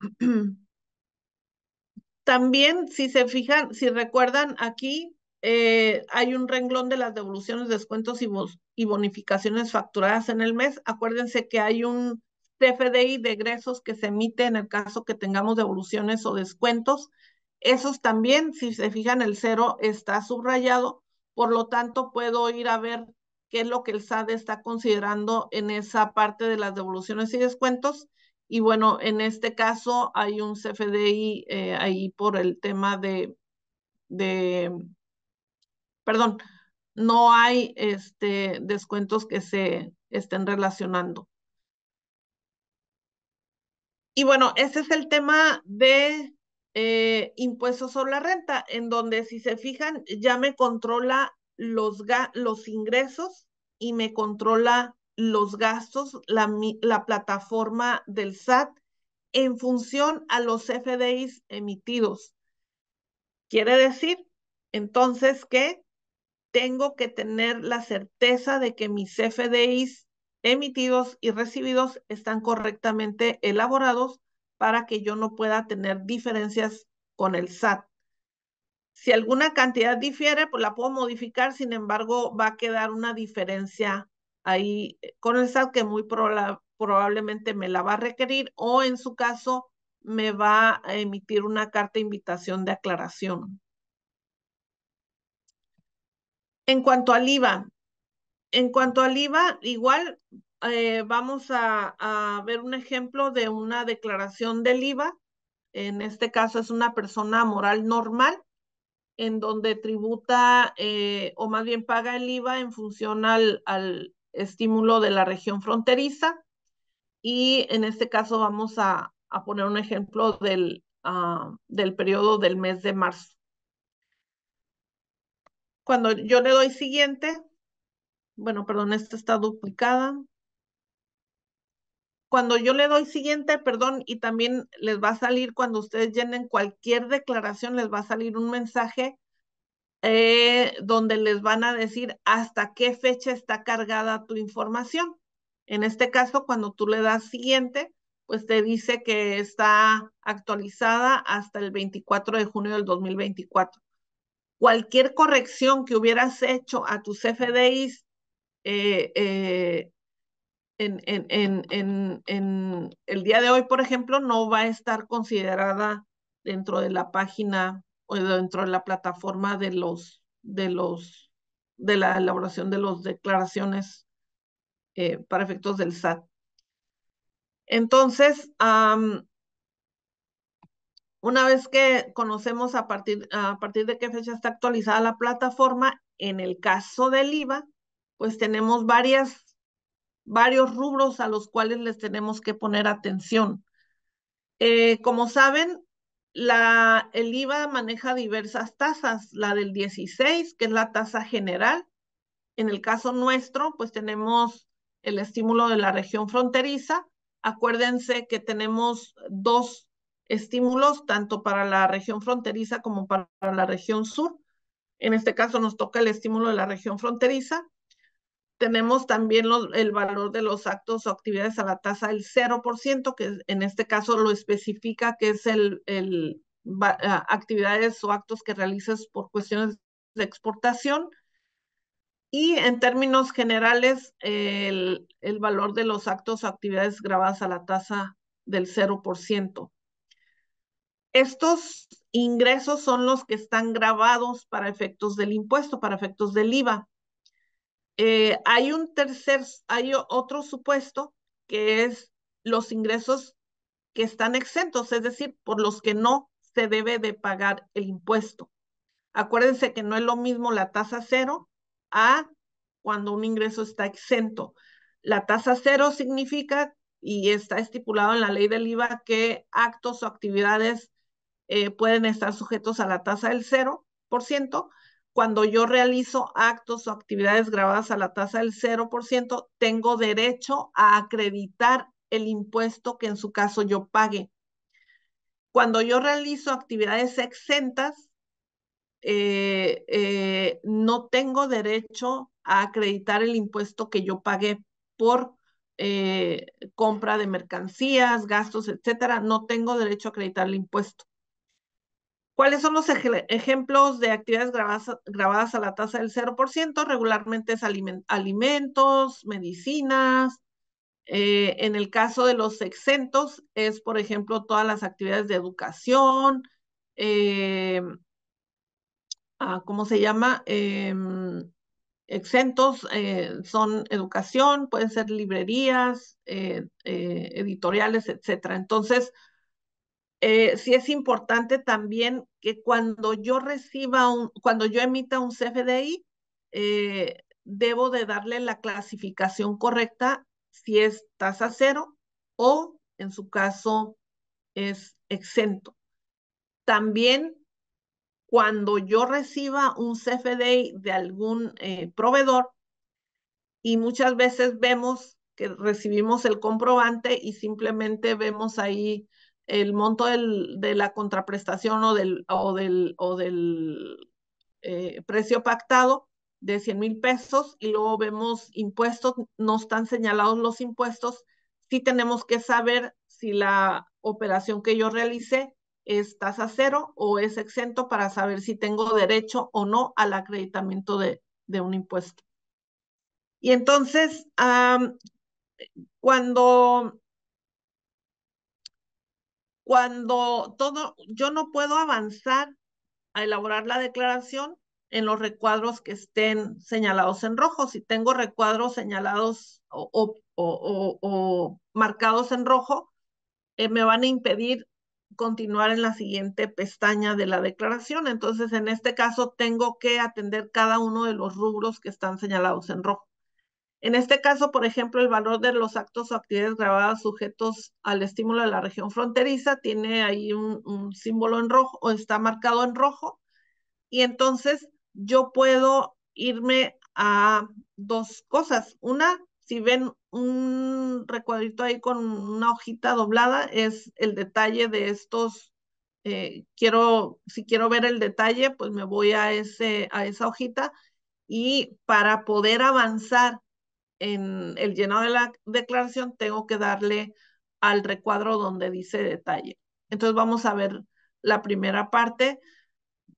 También, si se fijan, si recuerdan aquí, eh, hay un renglón de las devoluciones, descuentos y, bonificaciones facturadas en el mes. Acuérdense que hay un CFDI de egresos que se emite en el caso que tengamos devoluciones o descuentos. Esos también, si se fijan, el cero está subrayado, por lo tanto puedo ir a ver qué es lo que el SAD está considerando en esa parte de las devoluciones y descuentos. Y bueno, en este caso hay un CFDI eh, ahí por el tema de perdón, no hay este, descuentos que se estén relacionando. Y bueno, ese es el tema de eh, impuestos sobre la renta, en donde si se fijan, ya me controla los, los ingresos y me controla los gastos, la, la plataforma del SAT en función a los FDIs emitidos. Quiere decir, entonces, que tengo que tener la certeza de que mis FDIs emitidos y recibidos están correctamente elaborados para que yo no pueda tener diferencias con el SAT. Si alguna cantidad difiere, pues la puedo modificar, sin embargo, va a quedar una diferencia ahí eh, con el SAT que muy probablemente me la va a requerir o en su caso me va a emitir una carta de invitación de aclaración. En cuanto al IVA, en cuanto al IVA, igual eh, vamos a, ver un ejemplo de una declaración del IVA. En este caso es una persona moral normal, en donde tributa eh, o más bien paga el IVA en función al, estímulo de la región fronteriza. Y en este caso vamos a, poner un ejemplo del, ah, del periodo del mes de marzo. Cuando yo le doy siguiente, bueno, perdón, esta está duplicada. Cuando yo le doy siguiente, perdón, y también les va a salir cuando ustedes llenen cualquier declaración, les va a salir un mensaje eh, donde les van a decir hasta qué fecha está cargada tu información. En este caso, cuando tú le das siguiente, pues te dice que está actualizada hasta el 24 de junio del 2024 cualquier corrección que hubieras hecho a tus FDIs eh, eh, en, el día de hoy, por ejemplo, no va a estar considerada dentro de la página o dentro de la plataforma de los de los de la elaboración de las declaraciones eh, para efectos del SAT. Entonces, una vez que conocemos a partir, a partir de qué fecha está actualizada la plataforma, en el caso del IVA, pues tenemos varios rubros a los cuales les tenemos que poner atención. Eh, como saben, la, el IVA maneja diversas tasas, la del 16, que es la tasa general. En el caso nuestro, pues tenemos el estímulo de la región fronteriza. Acuérdense que tenemos dos estímulos tanto para la región fronteriza como para la región sur. En este caso nos toca el estímulo de la región fronteriza. Tenemos también el valor de los actos o actividades a la tasa del 0%, que en este caso lo especifica que es el, ah, actividades o actos que realices por cuestiones de exportación. Y en términos generales, el, el valor de los actos o actividades grabadas a la tasa del 0%. Estos ingresos son los que están grabados para efectos del impuesto, para efectos del IVA. Eh, hay un tercer, hay otro supuesto que es los ingresos que están exentos, es decir, por los que no se debe de pagar el impuesto. Acuérdense que no es lo mismo la tasa cero a cuando un ingreso está exento. La tasa cero significa, y está estipulado en la ley del IVA, que actos o actividades eh, pueden estar sujetos a la tasa del 0%. Cuando yo realizo actos o actividades grabadas a la tasa del 0%, tengo derecho a acreditar el impuesto que en su caso yo pague. Cuando yo realizo actividades exentas, eh, eh, no tengo derecho a acreditar el impuesto que yo pagué por compra de mercancías, gastos, etcétera. No tengo derecho a acreditar el impuesto. ¿Cuáles son los ejemplos de actividades grabadas, a la tasa del 0%? Regularmente es alimentos, medicinas. Eh, en el caso de los exentos, es, por ejemplo, todas las actividades de educación, eh, ah, ¿cómo se llama? Em, exentos eh, son educación, pueden ser librerías, editoriales, etcétera. Entonces, eh, sí es importante también que cuando yo reciba un, cuando yo emita un CFDI, eh, debo de darle la clasificación correcta si es tasa cero o en su caso es exento. También cuando yo reciba un CFDI de algún eh, proveedor y muchas veces vemos que recibimos el comprobante y simplemente vemos ahí el monto de la contraprestación o del, o del, o del eh, precio pactado de 100 mil pesos y luego vemos impuestos, no están señalados los impuestos, sí tenemos que saber si la operación que yo realicé es tasa cero o es exento para saber si tengo derecho o no al acreditamiento de, un impuesto. Y entonces, cuando cuando todo, yo no puedo avanzar a elaborar la declaración en los recuadros que estén señalados en rojo. Si tengo recuadros señalados o, o, o, o marcados en rojo, eh, me van a impedir continuar en la siguiente pestaña de la declaración. Entonces, en este caso, tengo que atender cada uno de los rubros que están señalados en rojo. En este caso, por ejemplo, el valor de los actos o actividades grabadas sujetos al estímulo de la región fronteriza tiene ahí un, símbolo en rojo o está marcado en rojo. Y entonces yo puedo irme a dos cosas. Una, si ven un recuadrito ahí con una hojita doblada, es el detalle de estos. Eh, quiero, si quiero ver el detalle, pues me voy a, ese, a esa hojita y para poder avanzar en el llenado de la declaración tengo que darle al recuadro donde dice detalle. Entonces vamos a ver la primera parte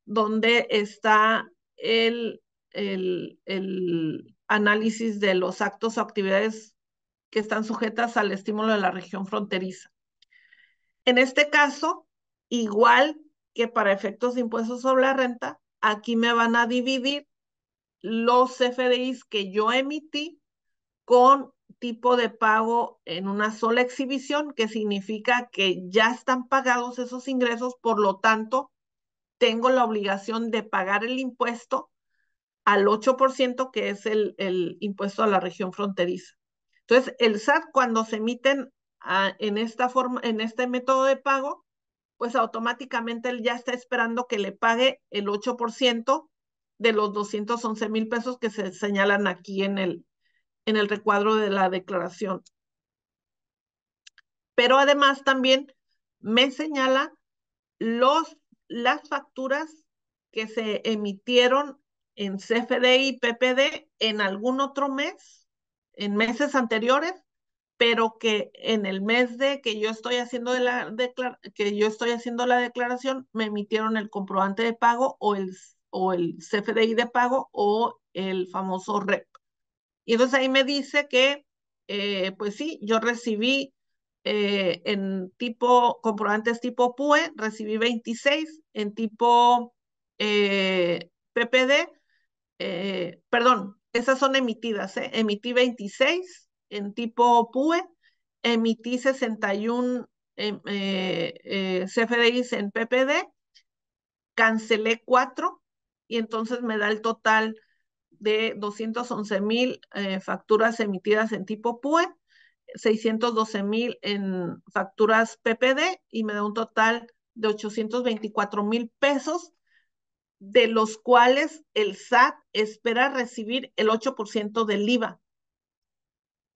donde está el, el, análisis de los actos o actividades que están sujetas al estímulo de la región fronteriza. En este caso, igual que para efectos de impuestos sobre la renta, aquí me van a dividir los CFDIs que yo emití con tipo de pago en una sola exhibición, que significa que ya están pagados esos ingresos, por lo tanto, tengo la obligación de pagar el impuesto al 8%, que es el, impuesto a la región fronteriza. Entonces, el SAT cuando se emiten ah, en esta forma, en este método de pago, pues automáticamente él ya está esperando que le pague el 8% de los 211 mil pesos que se señalan aquí en el, en el recuadro de la declaración. Pero además también me señala los, las facturas que se emitieron en CFDI y PPD en algún otro mes, en meses anteriores, pero que en el mes de que yo estoy haciendo la que yo estoy haciendo la declaración me emitieron el comprobante de pago o el o el CFDI de pago o el famoso REP. Y entonces ahí me dice que, eh, pues sí, yo recibí eh, en tipo, comprobantes tipo PUE, recibí 26, en tipo eh, PPD, perdón, esas son emitidas, emití 26 en tipo PUE, emití 61 em, CFDIs en PPD, cancelé 4 y entonces me da el total de 211 mil eh, facturas emitidas en tipo PUE, 612 mil en facturas PPD y me da un total de 824 mil pesos, de los cuales el SAT espera recibir el 8% del IVA.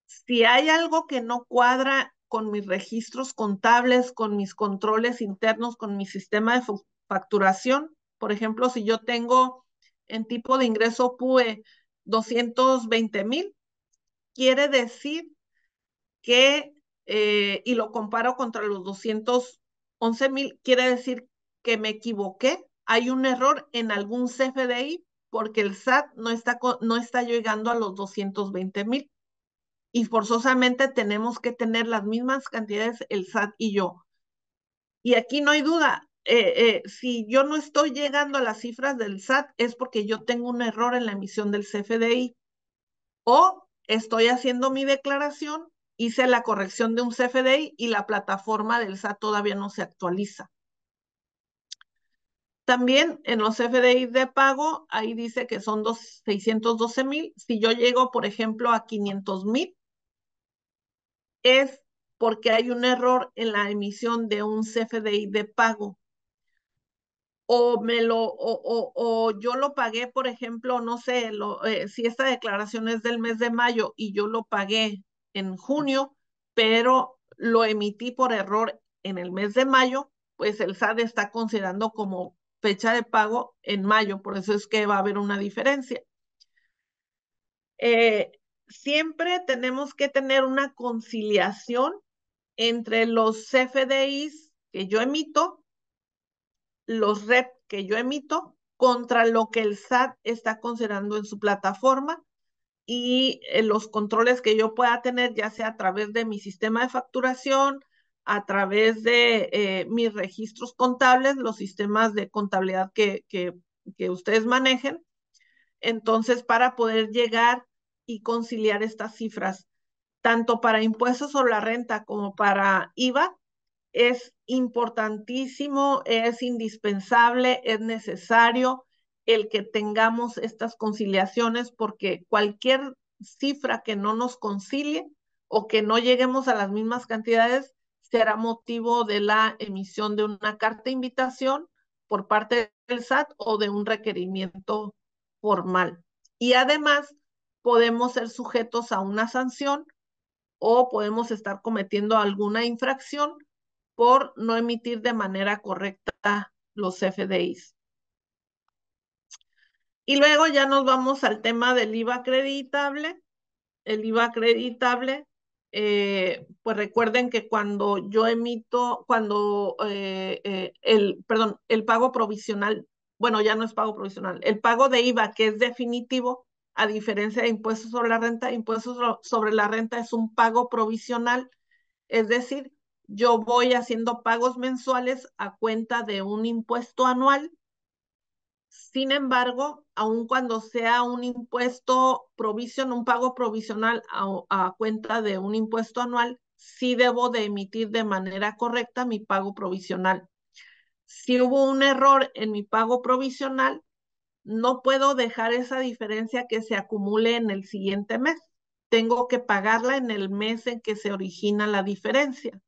Si hay algo que no cuadra con mis registros contables, con mis controles internos, con mi sistema de facturación, por ejemplo, si yo tengo en tipo de ingreso PUE 220 mil, quiere decir que, eh, y lo comparo contra los 211 mil, quiere decir que me equivoqué, hay un error en algún CFDI porque el SAT no está, no está llegando a los 220 mil. Y forzosamente tenemos que tener las mismas cantidades el SAT y yo. Y aquí no hay duda, eh, eh, si yo no estoy llegando a las cifras del SAT es porque yo tengo un error en la emisión del CFDI o estoy haciendo mi declaración, hice la corrección de un CFDI y la plataforma del SAT todavía no se actualiza. También en los CFDI de pago, ahí dice que son dos, 612 mil. Si yo llego, por ejemplo, a 500 mil, es porque hay un error en la emisión de un CFDI de pago o me lo o, o, yo lo pagué, por ejemplo, no sé, lo, eh, si esta declaración es del mes de mayo y yo lo pagué en junio, pero lo emití por error en el mes de mayo, pues el sad está considerando como fecha de pago en mayo, por eso es que va a haber una diferencia. Eh, siempre tenemos que tener una conciliación entre los CFDIs que yo emito los REP que yo emito contra lo que el SAT está considerando en su plataforma y eh, los controles que yo pueda tener, ya sea a través de mi sistema de facturación, a través de eh, mis registros contables, los sistemas de contabilidad que, que, que ustedes manejen. Entonces, para poder llegar y conciliar estas cifras, tanto para impuestos sobre la renta como para IVA, es importantísimo, es indispensable, es necesario el que tengamos estas conciliaciones porque cualquier cifra que no nos concilie o que no lleguemos a las mismas cantidades será motivo de la emisión de una carta de invitación por parte del SAT o de un requerimiento formal. Y además podemos ser sujetos a una sanción o podemos estar cometiendo alguna infracción por no emitir de manera correcta los FDIs. Y luego ya nos vamos al tema del IVA acreditable. El IVA acreditable, eh, pues recuerden que cuando yo emito, cuando eh, eh, el, perdón, el pago provisional, bueno, ya no es pago provisional, el pago de IVA que es definitivo, a diferencia de impuestos sobre la renta, impuestos sobre la renta es un pago provisional, es decir, yo voy haciendo pagos mensuales a cuenta de un impuesto anual. Sin embargo, aun cuando sea un impuesto provisional, un pago provisional a, a, cuenta de un impuesto anual, sí debo de emitir de manera correcta mi pago provisional. Si hubo un error en mi pago provisional, no puedo dejar esa diferencia que se acumule en el siguiente mes. Tengo que pagarla en el mes en que se origina la diferencia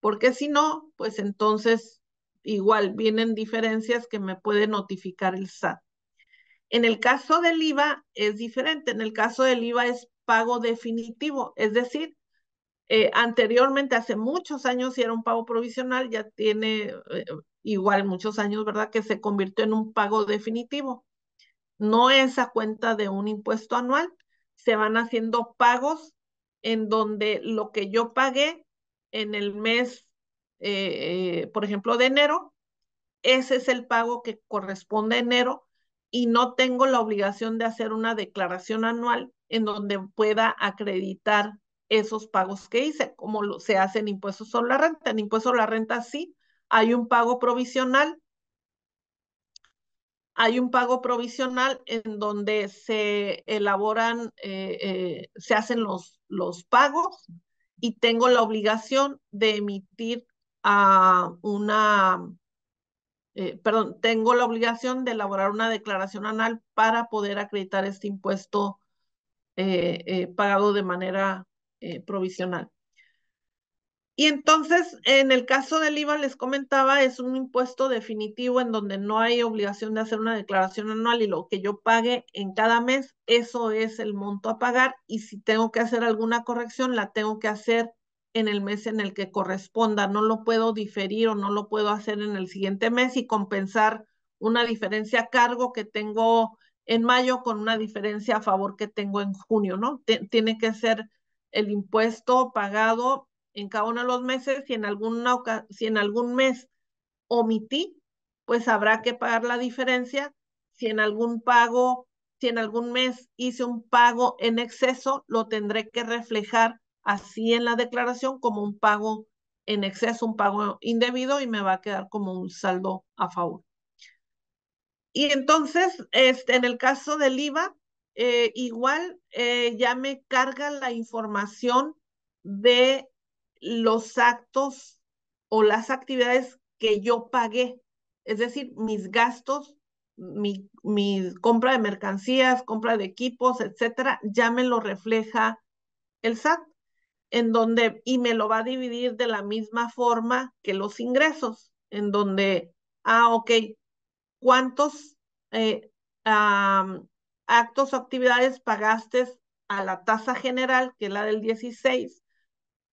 porque si no, pues entonces igual vienen diferencias que me puede notificar el SAT. En el caso del IVA es diferente, en el caso del IVA es pago definitivo, es decir, eh, anteriormente hace muchos años si era un pago provisional, ya tiene eh, eh, igual muchos años, ¿verdad? Que se convirtió en un pago definitivo. No es a cuenta de un impuesto anual, se van haciendo pagos en donde lo que yo pagué en el mes, eh, eh, por ejemplo, de enero, ese es el pago que corresponde a enero y no tengo la obligación de hacer una declaración anual en donde pueda acreditar esos pagos que hice, como se hace en impuestos sobre la renta. En impuestos sobre la renta sí hay un pago provisional. Hay un pago provisional en donde se elaboran, eh, se hacen los, los pagos y tengo la obligación de emitir a una, eh, perdón, tengo la obligación de elaborar una declaración anual para poder acreditar este impuesto eh, eh, pagado de manera provisional. Y entonces, en el caso del IVA, les comentaba, es un impuesto definitivo en donde no hay obligación de hacer una declaración anual y lo que yo pague en cada mes, eso es el monto a pagar. Y si tengo que hacer alguna corrección, la tengo que hacer en el mes en el que corresponda. No lo puedo diferir o no lo puedo hacer en el siguiente mes y compensar una diferencia a cargo que tengo en mayo con una diferencia a favor que tengo en junio, ¿no? tiene que ser el impuesto pagado en cada uno de los meses, si en, alguna, si en algún mes omití, pues habrá que pagar la diferencia. Si en algún pago, si en algún mes hice un pago en exceso, lo tendré que reflejar así en la declaración como un pago en exceso, un pago indebido y me va a quedar como un saldo a favor. Y entonces, este, en el caso del IVA, eh, igual eh, ya me carga la información de los actos o las actividades que yo pagué, es decir, mis gastos, mi, compra de mercancías, compra de equipos, etcétera, ya me lo refleja el SAT, en donde, y me lo va a dividir de la misma forma que los ingresos, en donde, ah, ok, ¿cuántos eh, actos o actividades pagaste a la tasa general, que es la del 16?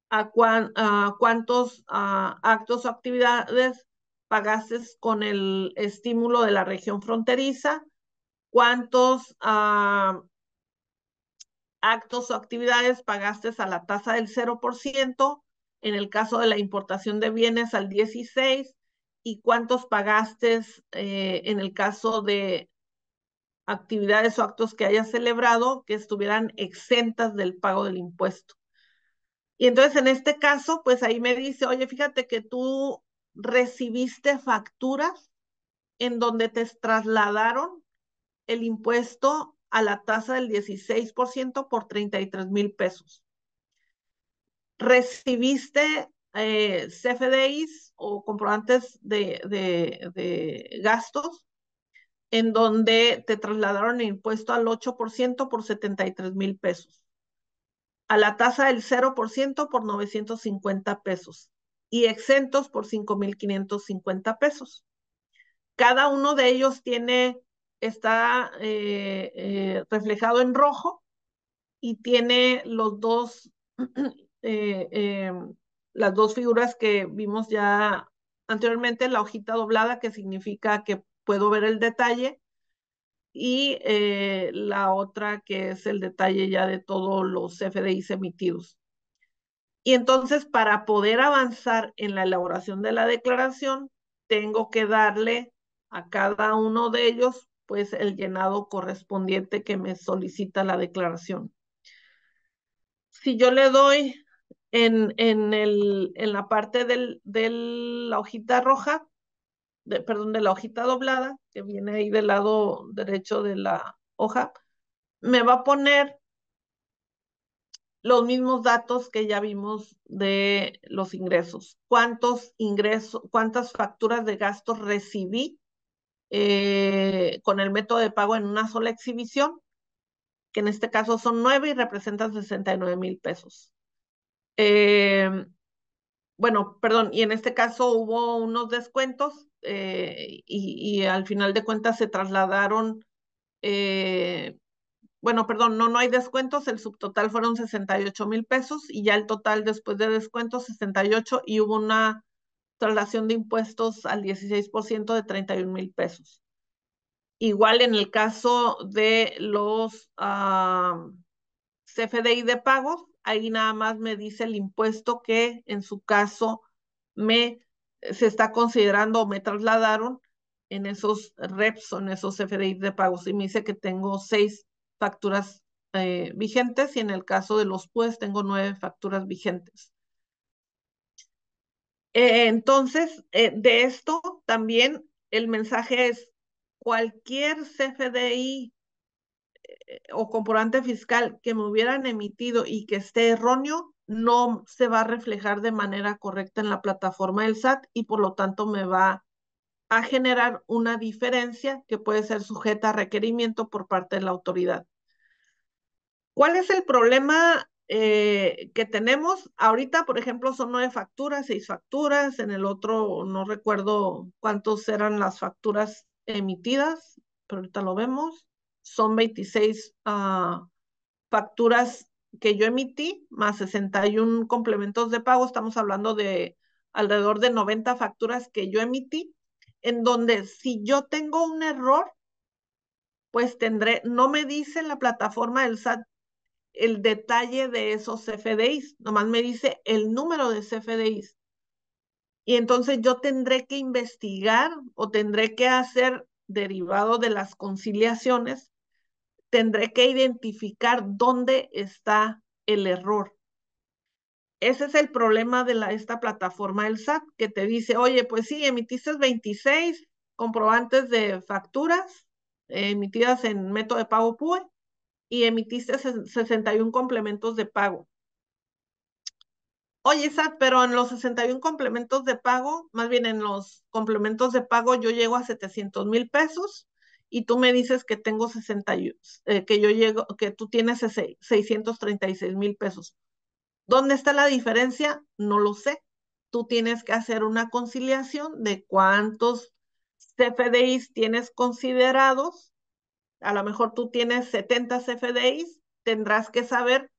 a, cuántos actos o actividades pagaste con el estímulo de la región fronteriza, cuántos actos o actividades pagaste a la tasa del 0%, en el caso de la importación de bienes al 16%, y cuántos pagaste eh, en el caso de actividades o actos que hayas celebrado que estuvieran exentas del pago del impuesto. Y entonces en este caso, pues ahí me dice, oye, fíjate que tú recibiste facturas en donde te trasladaron el impuesto a la tasa del 16% por 33 mil pesos. Recibiste eh, CFDIs o comprobantes de, de gastos en donde te trasladaron el impuesto al 8% por 73 mil pesos a la tasa del 0% por 950 pesos y exentos por 5.550 pesos. Cada uno de ellos tiene, está eh, eh, reflejado en rojo y tiene los dos, eh, las dos figuras que vimos ya anteriormente, la hojita doblada que significa que puedo ver el detalle y eh, la otra que es el detalle ya de todos los FDIs emitidos. Y entonces, para poder avanzar en la elaboración de la declaración, tengo que darle a cada uno de ellos pues el llenado correspondiente que me solicita la declaración. Si yo le doy en, el, en la parte de la hojita roja, perdón, de la hojita doblada, que viene ahí del lado derecho de la hoja, me va a poner los mismos datos que ya vimos de los ingresos. ¿Cuántos ingresos, cuántas facturas de gastos recibí eh, con el método de pago en una sola exhibición? Que en este caso son nueve y representan 69 mil pesos. Eh, bueno, perdón, y en este caso hubo unos descuentos eh, y, al final de cuentas se trasladaron, eh, bueno, perdón, no, no hay descuentos, el subtotal fueron 68 mil pesos y ya el total después de descuentos 68 y hubo una traslación de impuestos al 16% de 31 mil pesos. Igual en el caso de los ah, CFDI de pagos, ahí nada más me dice el impuesto que en su caso me se está considerando, me trasladaron en esos REPS o en esos FDI de pagos y me dice que tengo seis facturas eh, vigentes y en el caso de los PUES tengo nueve facturas vigentes. Eh, entonces, eh, de esto también el mensaje es cualquier CFDI o comprobante fiscal que me hubieran emitido y que esté erróneo, no se va a reflejar de manera correcta en la plataforma del SAT y por lo tanto me va a generar una diferencia que puede ser sujeta a requerimiento por parte de la autoridad. ¿Cuál es el problema eh, que tenemos? Ahorita, por ejemplo, son nueve facturas, seis facturas, en el otro no recuerdo cuántos eran las facturas emitidas, pero ahorita lo vemos. Son 26 ah, facturas facturas que yo emití, más 61 complementos de pago, estamos hablando de alrededor de 90 facturas que yo emití, en donde si yo tengo un error, pues tendré, no me dice la plataforma del SAT el detalle de esos CFDIs, nomás me dice el número de CFDIs. Y entonces yo tendré que investigar o tendré que hacer derivado de las conciliaciones tendré que identificar dónde está el error. Ese es el problema de esta plataforma el SAT, que te dice, oye, pues sí, emitiste 26 comprobantes de facturas eh, emitidas en método de pago PUE y emitiste 61 complementos de pago. Oye, SAT, pero en los 61 complementos de pago, más bien en los complementos de pago, yo llego a 700 mil pesos y tú me dices que tengo 60, eh, que yo llego, que tú tienes 636 mil pesos. ¿Dónde está la diferencia? No lo sé. Tú tienes que hacer una conciliación de cuántos CFDIs tienes considerados. A lo mejor tú tienes 70 CFDIs, tendrás que saber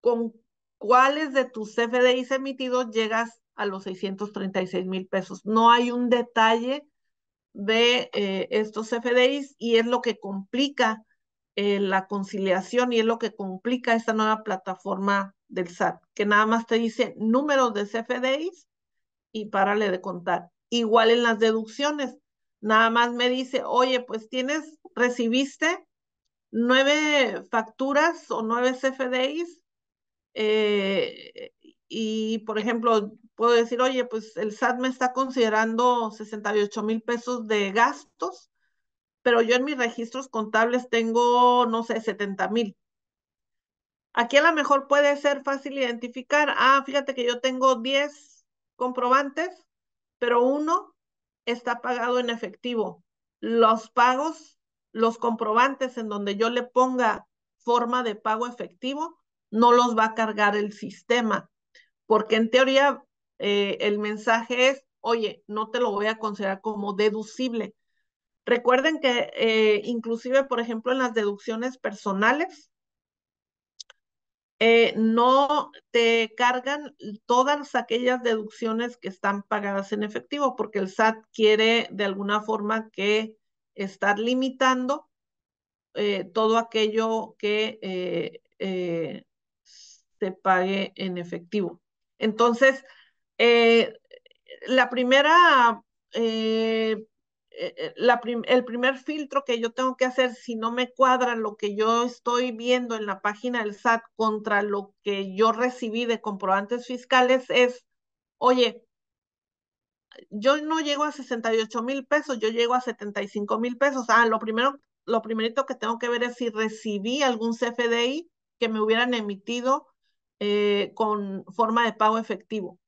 con cuáles de tus CFDIs emitidos llegas a los 636 mil pesos. No hay un detalle de eh, estos FDIs y es lo que complica eh, la conciliación y es lo que complica esta nueva plataforma del SAT, que nada más te dice números de CFDIs y párale de contar. Igual en las deducciones, nada más me dice, oye, pues tienes, recibiste nueve facturas o nueve CFDIs eh, y, por ejemplo, puedo decir, oye, pues el SAT me está considerando 68 mil pesos de gastos, pero yo en mis registros contables tengo, no sé, 70 mil. Aquí a lo mejor puede ser fácil identificar, ah, fíjate que yo tengo 10 comprobantes, pero uno está pagado en efectivo. Los pagos, los comprobantes en donde yo le ponga forma de pago efectivo, no los va a cargar el sistema, porque en teoría eh, el mensaje es, oye, no te lo voy a considerar como deducible. Recuerden que eh, inclusive, por ejemplo, en las deducciones personales, eh, no te cargan todas aquellas deducciones que están pagadas en efectivo, porque el SAT quiere de alguna forma que estar limitando todo aquello que se pague en efectivo. Entonces, eh, la primera, eh, eh, el primer filtro que yo tengo que hacer si no me cuadra lo que yo estoy viendo en la página del SAT contra lo que yo recibí de comprobantes fiscales es, oye, yo no llego a 68 mil pesos, yo llego a 75 mil pesos. Ah, lo primero, lo primerito que tengo que ver es si recibí algún CFDI que me hubieran emitido con forma de pago efectivo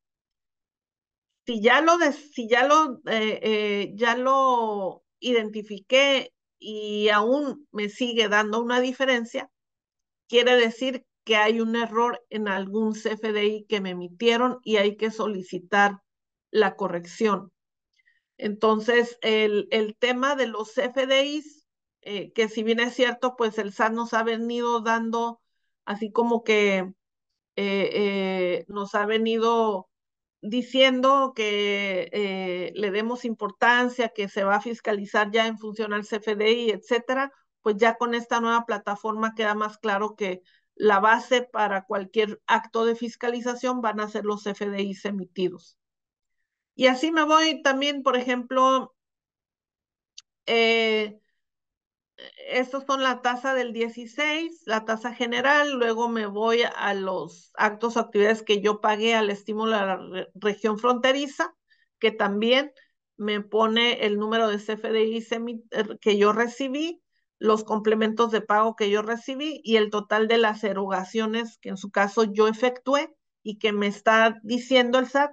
si ya lo, de, si ya lo, eh, eh, ya lo identifiqué y aún me sigue dando una diferencia, quiere decir que hay un error en algún CFDI que me emitieron y hay que solicitar la corrección. Entonces, el, tema de los CFDIs, eh, que si bien es cierto, pues el SAT nos ha venido dando, así como que nos ha venido diciendo que eh, le demos importancia, que se va a fiscalizar ya en función al CFDI, etcétera, pues ya con esta nueva plataforma queda más claro que la base para cualquier acto de fiscalización van a ser los CFDIs emitidos. Y así me voy también, por ejemplo, eh, estos son la tasa del 16, la tasa general, luego me voy a los actos o actividades que yo pagué al estímulo a la región fronteriza, que también me pone el número de CFDI eh, que yo recibí, los complementos de pago que yo recibí y el total de las erogaciones que en su caso yo efectué y que me está diciendo el SAT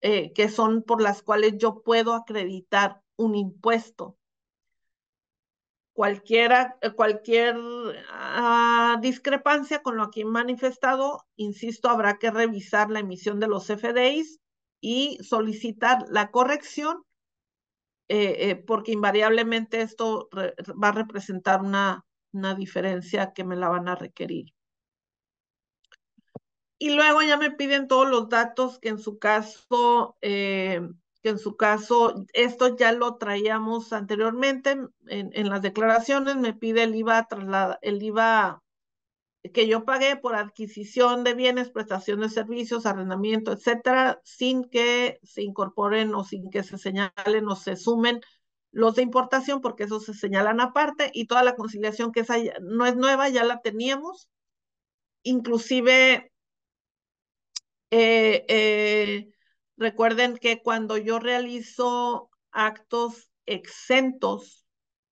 eh, que son por las cuales yo puedo acreditar un impuesto cualquiera, eh, cualquier ah, discrepancia con lo aquí manifestado, insisto, habrá que revisar la emisión de los FDIs y solicitar la corrección, eh, eh, porque invariablemente esto va a representar una, una diferencia que me la van a requerir. Y luego ya me piden todos los datos que en su caso en su caso esto ya lo traíamos anteriormente en, las declaraciones, me pide el IVA, traslada, el IVA que yo pagué por adquisición de bienes, prestación de servicios, arrendamiento, etcétera, sin que se incorporen o sin que se señalen o se sumen los de importación, porque esos se señalan aparte, y toda la conciliación que esa no es nueva, ya la teníamos. Inclusive, eh, eh, Recuerden que cuando yo realizo actos exentos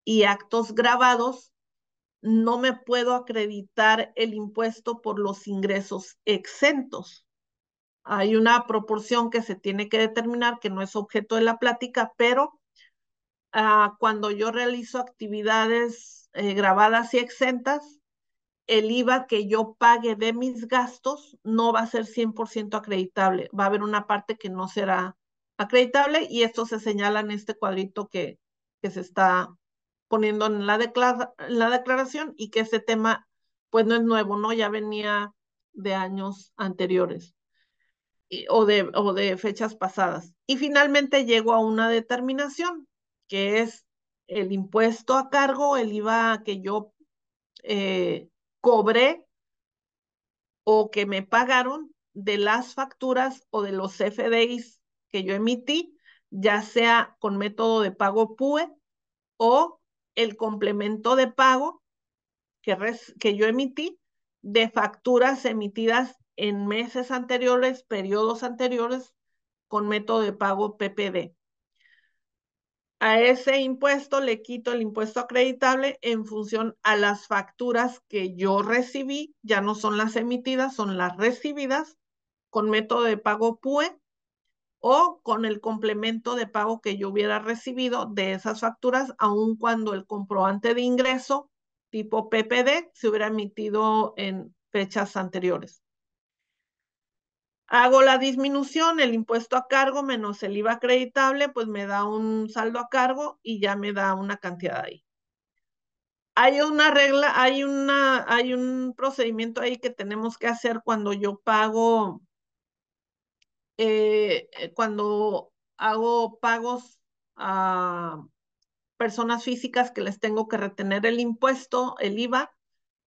y actos grabados, no me puedo acreditar el impuesto por los ingresos exentos. Hay una proporción que se tiene que determinar que no es objeto de la plática, pero ah, cuando yo realizo actividades eh, grabadas y exentas, el IVA que yo pague de mis gastos no va a ser 100% acreditable. Va a haber una parte que no será acreditable y esto se señala en este cuadrito que, que se está poniendo en la, la declaración y que este tema pues no es nuevo, ¿no? Ya venía de años anteriores o, de, o de fechas pasadas. Y finalmente llego a una determinación que es el impuesto a cargo, el IVA que yo eh, cobré o que me pagaron de las facturas o de los FDIs que yo emití, ya sea con método de pago PUE o el complemento de pago que, que yo emití de facturas emitidas en meses anteriores, periodos anteriores con método de pago PPD a ese impuesto le quito el impuesto acreditable en función a las facturas que yo recibí, ya no son las emitidas, son las recibidas con método de pago PUE o con el complemento de pago que yo hubiera recibido de esas facturas, aun cuando el comprobante de ingreso tipo PPD se hubiera emitido en fechas anteriores. Hago la disminución, el impuesto a cargo menos el IVA acreditable, pues me da un saldo a cargo y ya me da una cantidad ahí. Hay una regla, hay, una, hay un procedimiento ahí que tenemos que hacer cuando yo pago, eh, eh, cuando hago pagos a personas físicas que les tengo que retener el impuesto, el IVA,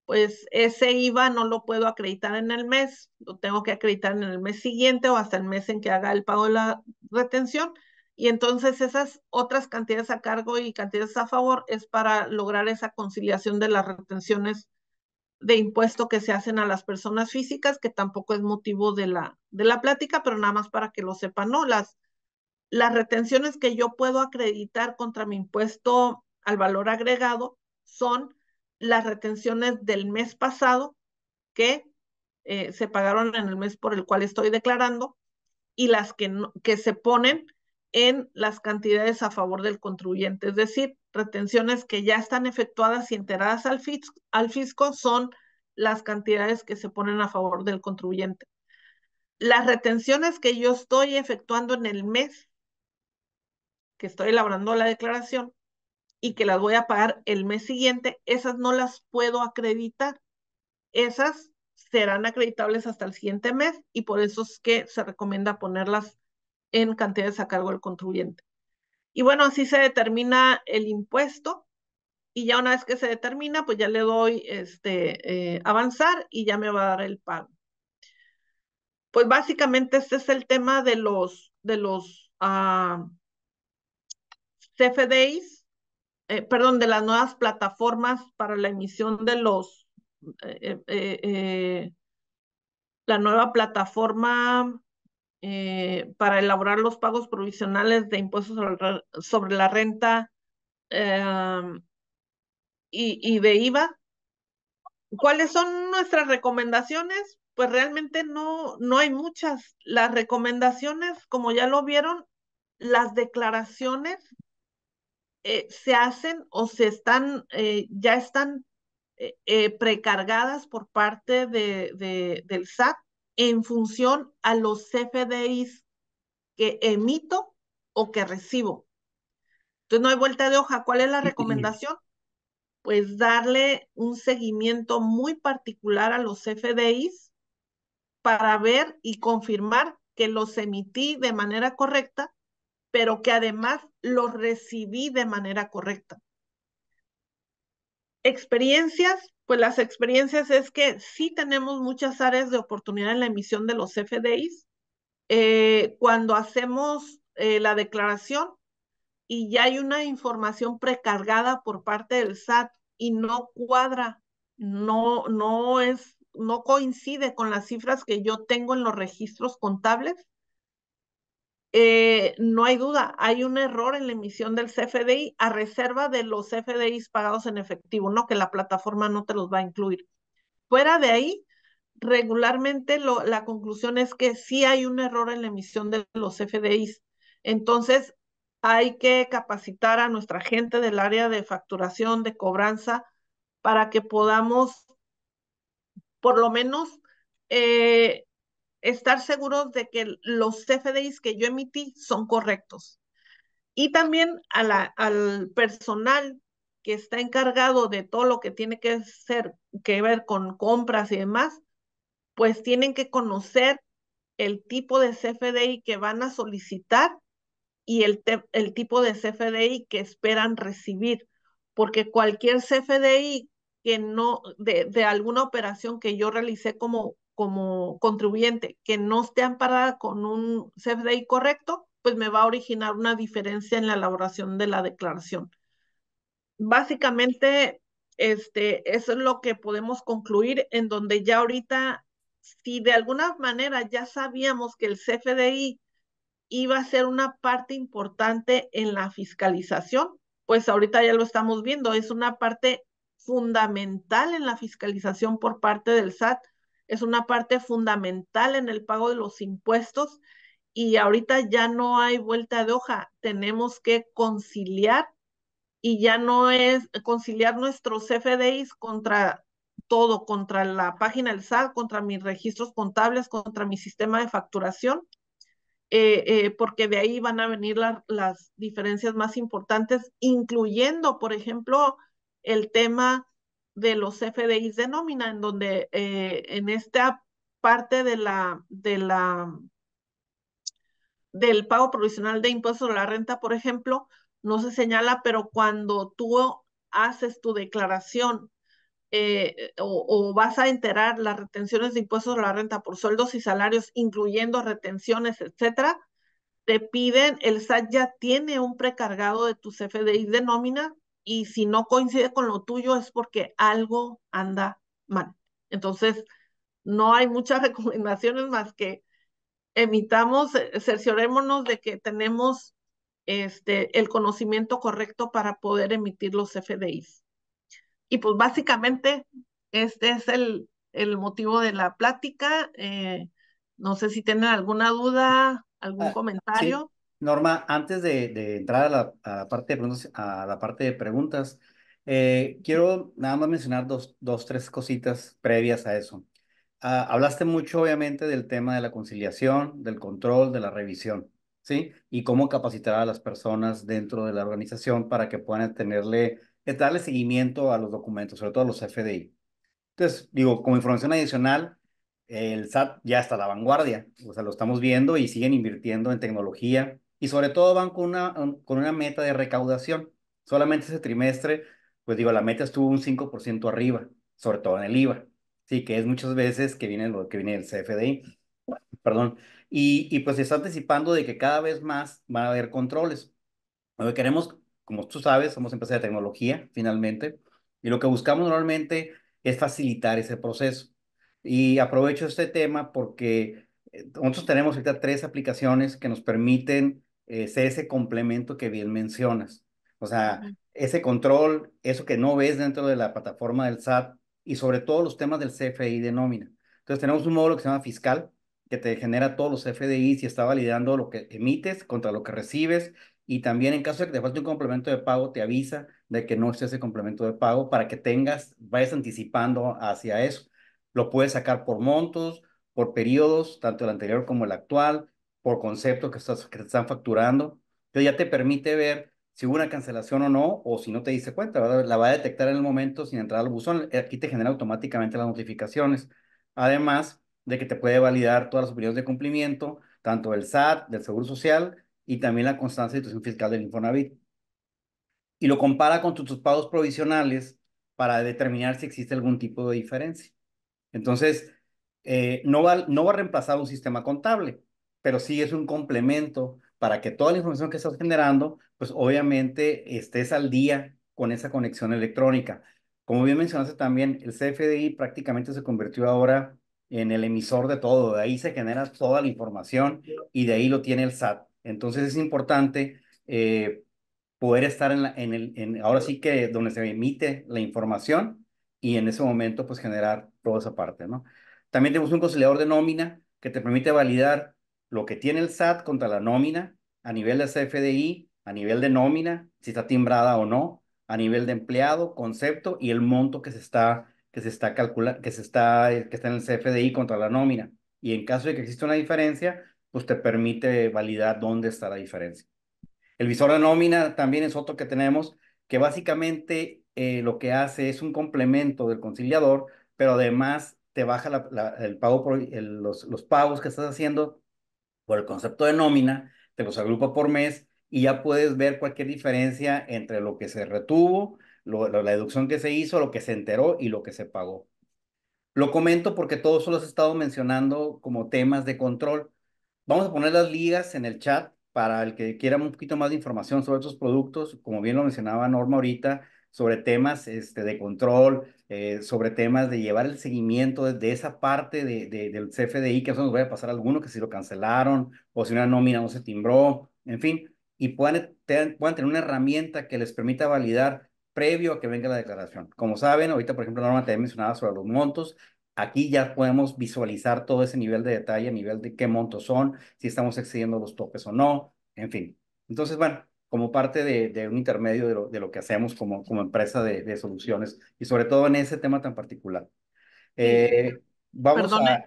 pues ese IVA no lo puedo acreditar en el mes, lo tengo que acreditar en el mes siguiente o hasta el mes en que haga el pago de la retención. Y entonces esas otras cantidades a cargo y cantidades a favor es para lograr esa conciliación de las retenciones de impuesto que se hacen a las personas físicas, que tampoco es motivo de la, de la plática, pero nada más para que lo sepan, ¿no? Las, las retenciones que yo puedo acreditar contra mi impuesto al valor agregado son las retenciones del mes pasado que eh, se pagaron en el mes por el cual estoy declarando y las que, que se ponen en las cantidades a favor del contribuyente. Es decir, retenciones que ya están efectuadas y enteradas al al fisco son las cantidades que se ponen a favor del contribuyente. Las retenciones que yo estoy efectuando en el mes que estoy elaborando la declaración y que las voy a pagar el mes siguiente, esas no las puedo acreditar. Esas serán acreditables hasta el siguiente mes y por eso es que se recomienda ponerlas en cantidades a cargo del contribuyente. Y bueno, así se determina el impuesto y ya una vez que se determina, pues ya le doy este eh, avanzar y ya me va a dar el pago. Pues básicamente este es el tema de los de los ah, CFDIs eh, perdón, de las nuevas plataformas para la emisión de los, eh, eh, la nueva plataforma para elaborar los pagos provisionales de impuestos sobre, la renta em, y, de IVA. ¿Cuáles son nuestras recomendaciones? Pues realmente no, no hay muchas. Las recomendaciones, como ya lo vieron, las declaraciones eh, se hacen o se están, eh, ya están eh, precargadas por parte de, del SAT en función a los CFDIs que emito o que recibo. Entonces no hay vuelta de hoja. ¿Cuál es la recomendación? Pues darle un seguimiento muy particular a los CFDIs para ver y confirmar que los emití de manera correcta pero que además lo recibí de manera correcta. Experiencias, pues las experiencias es que sí tenemos muchas áreas de oportunidad en la emisión de los FDIs. Eh, cuando hacemos eh, la declaración y ya hay una información precargada por parte del SAT y no cuadra, no, no es, no coincide con las cifras que yo tengo en los registros contables, eh, no hay duda, hay un error en la emisión del CFDI a reserva de los CFDIs pagados en efectivo, ¿no? Que la plataforma no te los va a incluir. Fuera de ahí, regularmente la conclusión es que sí hay un error en la emisión de los CFDIs. Entonces, hay que capacitar a nuestra gente del área de facturación, de cobranza, para que podamos, por lo menos, eh, estar seguros de que los CFDIs que yo emití son correctos. Y también a al personal que está encargado de todo lo que tiene que, ser, que ver con compras y demás, pues tienen que conocer el tipo de CFDI que van a solicitar y el, el tipo de CFDI que esperan recibir, porque cualquier CFDI que no, de, de alguna operación que yo realicé como como contribuyente que no esté amparada con un CFDI correcto, pues me va a originar una diferencia en la elaboración de la declaración. Básicamente, este, eso es lo que podemos concluir en donde ya ahorita, si de alguna manera ya sabíamos que el CFDI iba a ser una parte importante en la fiscalización, pues ahorita ya lo estamos viendo, es una parte fundamental en la fiscalización por parte del SAT es una parte fundamental en el pago de los impuestos y ahorita ya no hay vuelta de hoja, tenemos que conciliar y ya no es conciliar nuestros FDIs contra todo, contra la página del SAT, contra mis registros contables, contra mi sistema de facturación, eh, eh, porque de ahí van a venir las diferencias más importantes, incluyendo, por ejemplo, el tema de los FDIs de nómina, en donde eh, en esta parte de la, de la, del pago provisional de impuestos de la renta, por ejemplo, no se señala, pero cuando tú haces tu declaración eh, o, vas a enterar las retenciones de impuestos de la renta por sueldos y salarios, incluyendo retenciones, etcétera, te piden, el SAT ya tiene un precargado de tus FDIs de nómina y si no coincide con lo tuyo es porque algo anda mal. Entonces, no hay muchas recomendaciones más que emitamos, eh, cerciorémonos de que tenemos este, el conocimiento correcto para poder emitir los FDIs. Y pues básicamente este es el, el motivo de la plática. Eh, no sé si tienen alguna duda, algún ah, comentario. Norma, antes de, entrar a la, parte de preguntas, a la parte de preguntas eh, quiero nada más mencionar dos, dos, tres cositas previas a eso. Ah, hablaste mucho, obviamente, del tema de la conciliación, del control, de la revisión, ¿sí? Y cómo capacitar a las personas dentro de la organización para que puedan tenerle, eh, darle seguimiento a los documentos, sobre todo a los FDI. Entonces, digo, como información adicional, el SAT ya está a la vanguardia, o sea, lo estamos viendo y siguen invirtiendo en tecnología, y sobre todo van con una, con una meta de recaudación. Solamente ese trimestre, pues digo, la meta estuvo un 5% arriba, sobre todo en el IVA, sí, que es muchas veces que viene lo que viene el CFDI, perdón, y, y pues se está anticipando de que cada vez más van a haber controles. Lo que queremos, como tú sabes, somos empresa de tecnología, finalmente, y lo que buscamos normalmente es facilitar ese proceso. Y aprovecho este tema porque eh, nosotros tenemos ahorita tres aplicaciones que nos permiten es eh, ese complemento que bien mencionas. O sea, ese control, eso que no ves dentro de la plataforma del SAT y sobre todo los temas del CFI de nómina. Entonces tenemos un módulo que se llama fiscal, que te genera todos los CFDI y está validando lo que emites contra lo que recibes y también en caso de que te falte un complemento de pago, te avisa de que no esté ese complemento de pago para que tengas, vayas anticipando hacia eso. Lo puedes sacar por montos, por periodos, tanto el anterior como el actual, por concepto que, estás, que te están facturando. Entonces ya te permite ver si hubo una cancelación o no, o si no te diste cuenta, ¿verdad? La va a detectar en el momento sin entrar al buzón. Aquí te genera automáticamente las notificaciones. Además de que te puede validar todas las opiniones de cumplimiento, tanto del SAT, del Seguro Social y también la constancia de situación fiscal del Infonavit. Y lo compara con tus pagos provisionales para determinar si existe algún tipo de diferencia. Entonces, eh, no, va, no va a reemplazar un sistema contable, pero sí es un complemento para que toda la información que estás generando, pues obviamente estés al día con esa conexión electrónica. Como bien mencionaste también, el CFDI prácticamente se convirtió ahora en el emisor de todo, de ahí se genera toda la información y de ahí lo tiene el SAT. Entonces es importante eh, poder estar en, en el, ahora sí que donde se emite la información y en ese momento pues generar toda esa parte, ¿no? También tenemos un conciliador de nómina que te permite validar lo que tiene el SAT contra la nómina a nivel de CFDI, a nivel de nómina, si está timbrada o no, a nivel de empleado, concepto y el monto que se está que se está calculando, que se está que está en el CFDI contra la nómina. Y en caso de que exista una diferencia, pues te permite validar dónde está la diferencia. El visor de nómina también es otro que tenemos, que básicamente eh, lo que hace es un complemento del conciliador, pero además te baja el pago por los, los pagos que estás haciendo por el concepto de nómina, te los agrupa por mes y ya puedes ver cualquier diferencia entre lo que se retuvo, la deducción que se hizo, lo que se enteró y lo que se pagó. Lo comento porque todos los he estado mencionando como temas de control. Vamos a poner las ligas en el chat para el que quiera un poquito más de información sobre estos productos, como bien lo mencionaba Norma ahorita, sobre temas este, de control, eh, sobre temas de llevar el seguimiento de, esa parte de, del CFDI, que eso nos a pasar alguno, que si lo cancelaron o si una nómina no se timbró, en fin, y puedan, tener una herramienta que les permita validar previo a que venga la declaración. Como saben, ahorita, por ejemplo, Norma te mencionado sobre los montos. Aquí ya podemos visualizar todo ese nivel de detalle, a nivel de qué montos son, si estamos excediendo los topes o no, en fin. Entonces, bueno, como parte de, un intermedio de lo, que hacemos como, como empresa de, soluciones y sobre todo en ese tema tan particular. Eh, vamos a...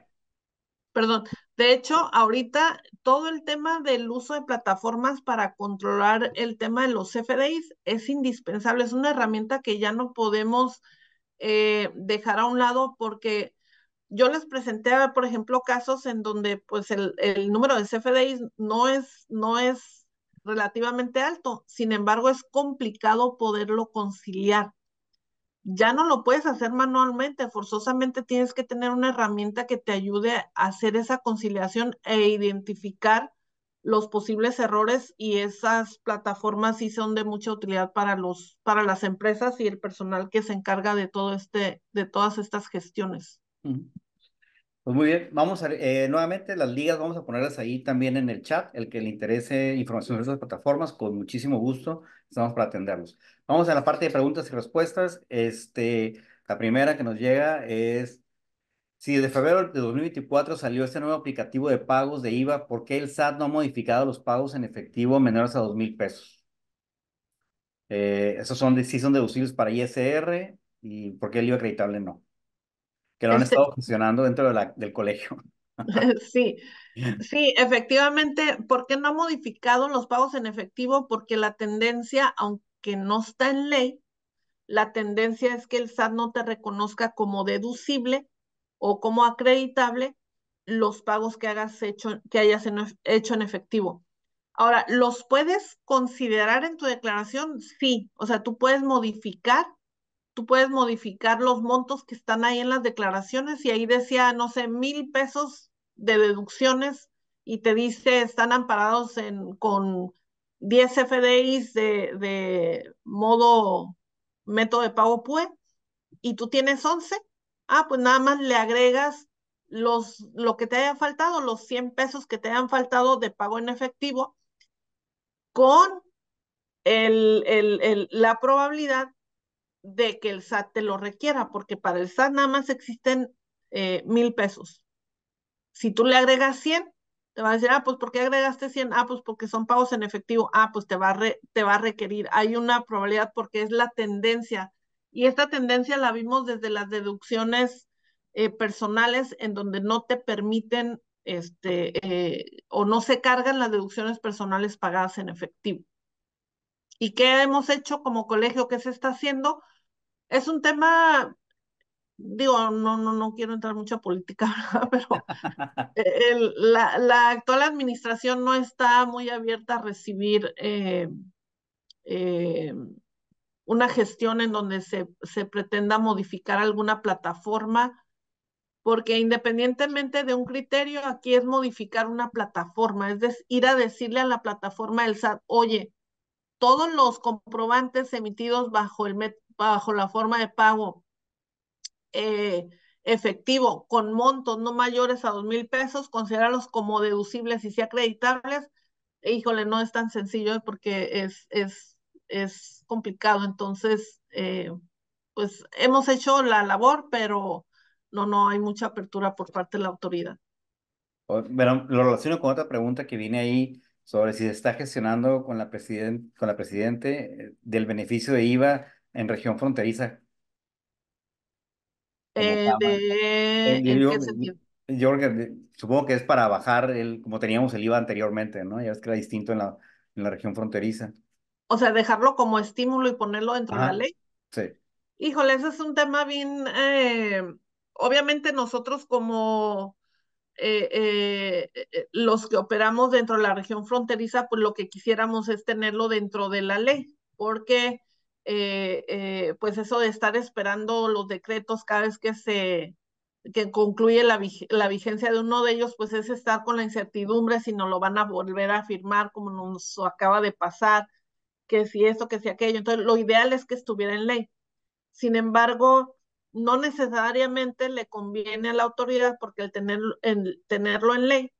Perdón, de hecho, ahorita todo el tema del uso de plataformas para controlar el tema de los CFDIs es indispensable, es una herramienta que ya no podemos eh, dejar a un lado porque yo les presenté, por ejemplo, casos en donde pues el, el número de CFDIs no es, no es relativamente alto, sin embargo es complicado poderlo conciliar. Ya no lo puedes hacer manualmente, forzosamente tienes que tener una herramienta que te ayude a hacer esa conciliación e identificar los posibles errores y esas plataformas sí son de mucha utilidad para los para las empresas y el personal que se encarga de todo este de todas estas gestiones. Pues muy bien, vamos a, eh, nuevamente las ligas, vamos a ponerlas ahí también en el chat, el que le interese información sobre esas plataformas, con muchísimo gusto, estamos para atenderlos. Vamos a la parte de preguntas y respuestas. Este, la primera que nos llega es, si desde febrero de 2024 salió este nuevo aplicativo de pagos de IVA, ¿por qué el SAT no ha modificado los pagos en efectivo menores a dos mil pesos? Eh, esos son, de, sí son deducibles para ISR y por qué el IVA acreditable no que lo han este estado funcionando dentro del colegio. Sí, sí, efectivamente, ¿por qué no ha modificado los pagos en efectivo? Porque la tendencia, aunque no está en ley, la tendencia es que el SAT no te reconozca como deducible o como acreditable los pagos que hayas hecho en efectivo. Ahora, ¿los puedes considerar en tu declaración? Sí, o sea, tú puedes modificar tú puedes modificar los montos que están ahí en las declaraciones y ahí decía, no sé, mil pesos de deducciones y te dice, están amparados en, con 10 FDIs de, modo método de pago PUE y tú tienes 11, ah, pues nada más le agregas los, lo que te haya faltado, los 100 pesos que te han faltado de pago en efectivo con el, el, la probabilidad de que el SAT te lo requiera, porque para el SAT nada más existen eh, mil pesos. Si tú le agregas 100, te va a decir, ah, pues ¿por qué agregaste 100? Ah, pues porque son pagos en efectivo. Ah, pues te va a, te va a requerir. Hay una probabilidad porque es la tendencia. Y esta tendencia la vimos desde las deducciones eh, personales en donde no te permiten este, eh, o no se cargan las deducciones personales pagadas en efectivo y qué hemos hecho como colegio, qué se está haciendo. Es un tema, digo, no, no, no quiero entrar mucho a política, pero la, la, actual administración no está muy abierta a recibir eh, eh, una gestión en donde se, se pretenda modificar alguna plataforma porque independientemente de un criterio, aquí es modificar una plataforma, es decir, ir a decirle a la plataforma del SAT, oye, todos los comprobantes emitidos bajo, el bajo la forma de pago eh, efectivo con montos no mayores a dos mil pesos, considerarlos como deducibles y si acreditables. Híjole, no es tan sencillo porque es, es, es complicado. Entonces, eh, pues hemos hecho la labor, pero no, no hay mucha apertura por parte de la autoridad. Bueno, lo relaciono con otra pregunta que viene ahí sobre si se está gestionando con la, con la presidente eh, del beneficio de IVA en región fronteriza. yo, supongo que es para bajar el, como teníamos el IVA anteriormente, ¿no? Ya ves que era distinto en la, en la región fronteriza. O sea, dejarlo como estímulo y ponerlo dentro de la ley. Sí. Híjole, ese es un tema bien, eh, obviamente nosotros como eh, eh, eh, los que operamos dentro de la región fronteriza, pues lo que quisiéramos es tenerlo dentro de la ley, porque pues eso de estar esperando los decretos cada vez que se que concluye la, vigencia de uno de ellos, pues es estar con la incertidumbre si no lo van a volver a firmar como nos acaba de pasar, que si esto, que si aquello. Entonces, lo ideal es que estuviera en ley. Sin embargo, no necesariamente le conviene a la autoridad porque el, tener, tenerlo en ley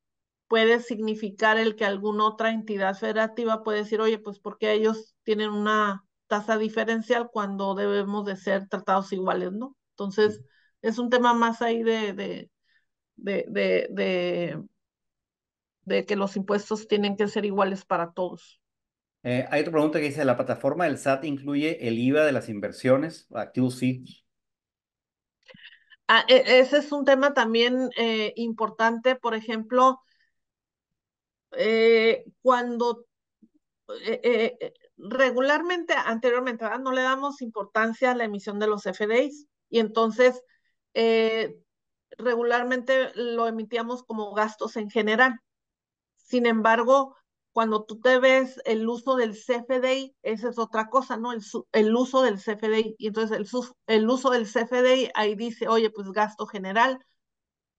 puede significar el que alguna otra entidad federativa puede decir, oye, pues porque ellos tienen una tasa diferencial cuando debemos de ser tratados iguales, ¿no? Entonces, es un tema más ahí de, de, de, que los impuestos tienen que ser iguales para todos. Eh, hay otra pregunta que dice, ¿la plataforma del SAT incluye el IVA de las inversiones? Activos sí, Ah, e, ese es un tema también eh, importante, por ejemplo, eh, cuando eh, regularmente, anteriormente, no le damos importancia a la emisión de los FDIs y entonces regularmente lo emitíamos como gastos en general. Sin embargo, cuando tú te ves el uso del CFDI, esa es otra cosa, ¿no? El, uso del CFDI. Y entonces el, el uso del CFDI ahí dice, oye, pues gasto general,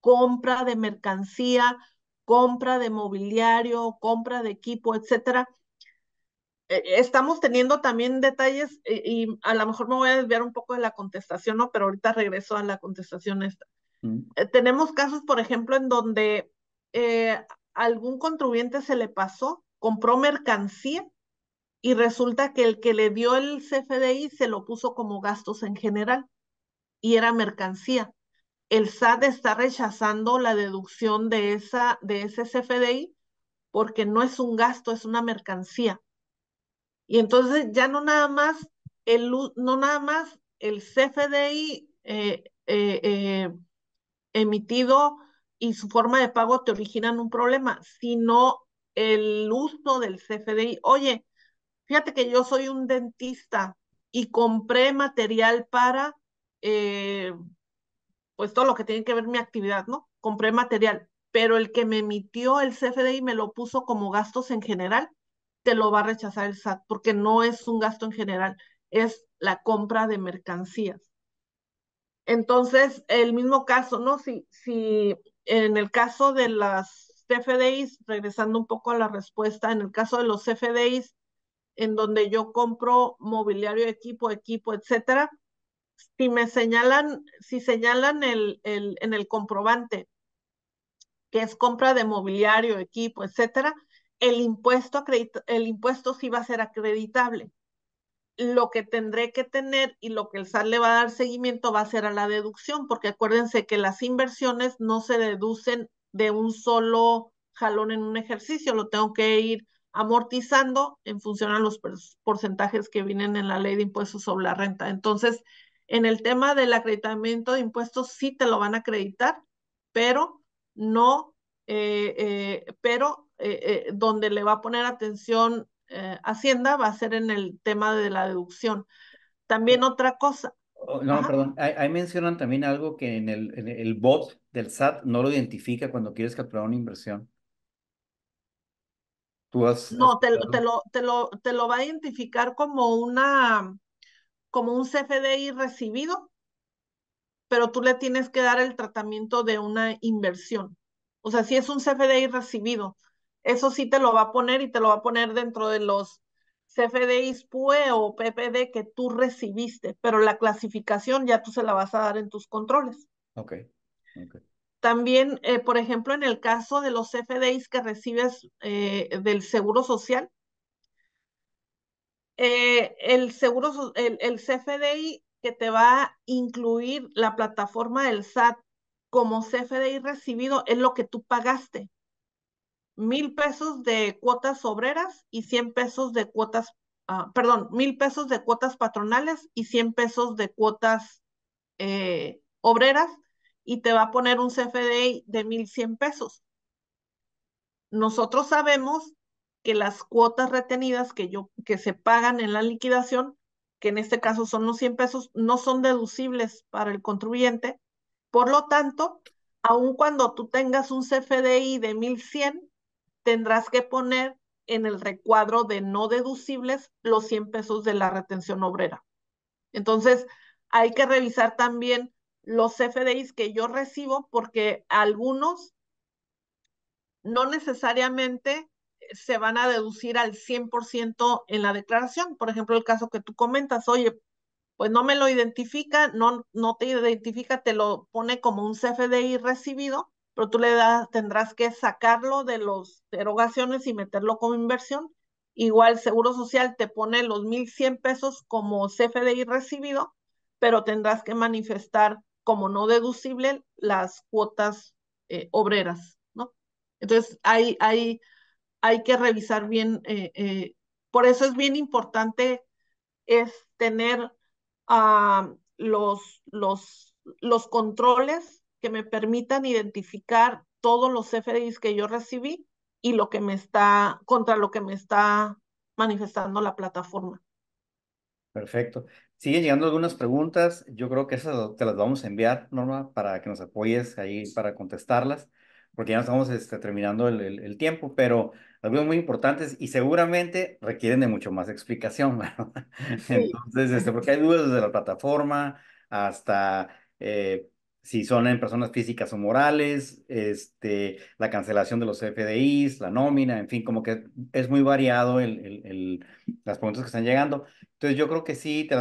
compra de mercancía, compra de mobiliario, compra de equipo, etcétera. E, e, estamos teniendo también detalles e, y, a lo mejor me voy a desviar un poco de la contestación, ¿no? Pero ahorita regreso a la contestación esta. Mm. Eh, tenemos casos, por ejemplo, en donde eh, algún contribuyente se le pasó, compró mercancía y resulta que el que le dio el CFDI se lo puso como gastos en general y era mercancía. El SAT está rechazando la deducción de, esa, de ese CFDI porque no es un gasto, es una mercancía. Y entonces ya no nada más el, no nada más el CFDI eh, eh, eh, emitido y su forma de pago te originan un problema, sino el uso del CFDI. Oye, fíjate que yo soy un dentista y compré material para, eh, pues todo lo que tiene que ver mi actividad, ¿no? Compré material, pero el que me emitió el CFDI me lo puso como gastos en general, te lo va a rechazar el SAT porque no es un gasto en general, es la compra de mercancías. Entonces, el mismo caso, ¿no? Si, si en el caso de las CFDIs, regresando un poco a la respuesta, en el caso de los CFDIs, en donde yo compro mobiliario, equipo, equipo, etcétera, si me señalan, si señalan el, el, en el comprobante que es compra de mobiliario, equipo, etcétera, el impuesto, el impuesto sí va a ser acreditable lo que tendré que tener y lo que el SAT le va a dar seguimiento va a ser a la deducción, porque acuérdense que las inversiones no se deducen de un solo jalón en un ejercicio, lo tengo que ir amortizando en función a los porcentajes que vienen en la ley de impuestos sobre la renta. Entonces, en el tema del acreditamiento de impuestos sí te lo van a acreditar, pero no, eh, eh, pero eh, donde le va a poner atención eh, Hacienda va a ser en el tema de la deducción. También otra cosa. Oh, no, perdón, ahí, mencionan también algo que en el, el bot del SAT no lo identifica cuando quieres capturar una inversión. Tú has, no, Te, lo, te, lo, te lo va a identificar como una como un CFDI recibido, pero tú le tienes que dar el tratamiento de una inversión. O sea, si es un CFDI recibido, eso sí te lo va a poner y te lo va a poner dentro de los CFDIs PUE o PPD que tú recibiste, pero la clasificación ya tú se la vas a dar en tus controles. Ok. También, eh, por ejemplo, en el caso de los CFDIs que recibes eh, del Seguro Social, eh, el, seguro, el CFDI que te va a incluir la plataforma del SAT como CFDI recibido es lo que tú pagaste mil pesos de cuotas obreras y 100 pesos de cuotas, ah, perdón, mil pesos de cuotas patronales y 100 pesos de cuotas eh, obreras y te va a poner un CFDI de mil 1.100 pesos. Nosotros sabemos que las cuotas retenidas que, yo, que se pagan en la liquidación, que en este caso son los 100 pesos, no son deducibles para el contribuyente. Por lo tanto, aun cuando tú tengas un CFDI de 1.100, tendrás que poner en el recuadro de no deducibles los 100 pesos de la retención obrera. Entonces, hay que revisar también los CFDIs que yo recibo porque algunos no necesariamente se van a deducir al 100% en la declaración. Por ejemplo, el caso que tú comentas, oye, pues no me lo identifica, no, no te identifica, te lo pone como un CFDI recibido, pero tú le das, tendrás que sacarlo de las derogaciones y meterlo como inversión. Igual Seguro Social te pone los 1.100 pesos como CFDI recibido, pero tendrás que manifestar como no deducible las cuotas eh, obreras, ¿no? Entonces, hay, hay, hay que revisar bien, eh, eh, por eso es bien importante es tener ah, los, los, los controles que me permitan identificar todos los FDIs que yo recibí y lo que me está, contra lo que me está manifestando la plataforma. Perfecto. Siguen llegando algunas preguntas. Yo creo que esas te las vamos a enviar, Norma, para que nos apoyes ahí para contestarlas, porque ya estamos este, terminando el, tiempo, pero algunas muy importantes y seguramente requieren de mucho más explicación, Entonces, este, porque hay dudas desde la plataforma hasta eh, si son en personas físicas o morales, este, la cancelación de los FDIs, la nómina, en fin, como que es muy variado el, el, el las preguntas que están llegando. Entonces yo creo que sí, te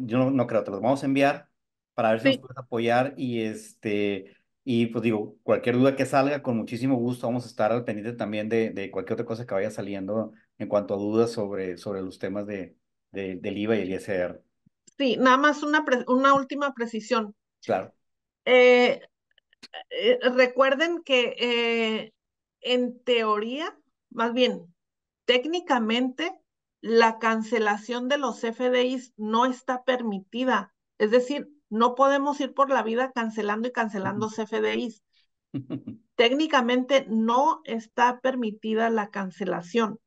yo no, creo, te las vamos a enviar para ver si nos puedes apoyar y este... Y pues digo, cualquier duda que salga, con muchísimo gusto vamos a estar al pendiente también de, de cualquier otra cosa que vaya saliendo en cuanto a dudas sobre, sobre los temas de, de del IVA y el ISR. Sí, nada más una, una última precisión. Claro. Eh, eh, recuerden que eh, en teoría, más bien técnicamente, la cancelación de los FDIs no está permitida. Es decir, no podemos ir por la vida cancelando y cancelando CFDIs. técnicamente no está permitida la cancelación.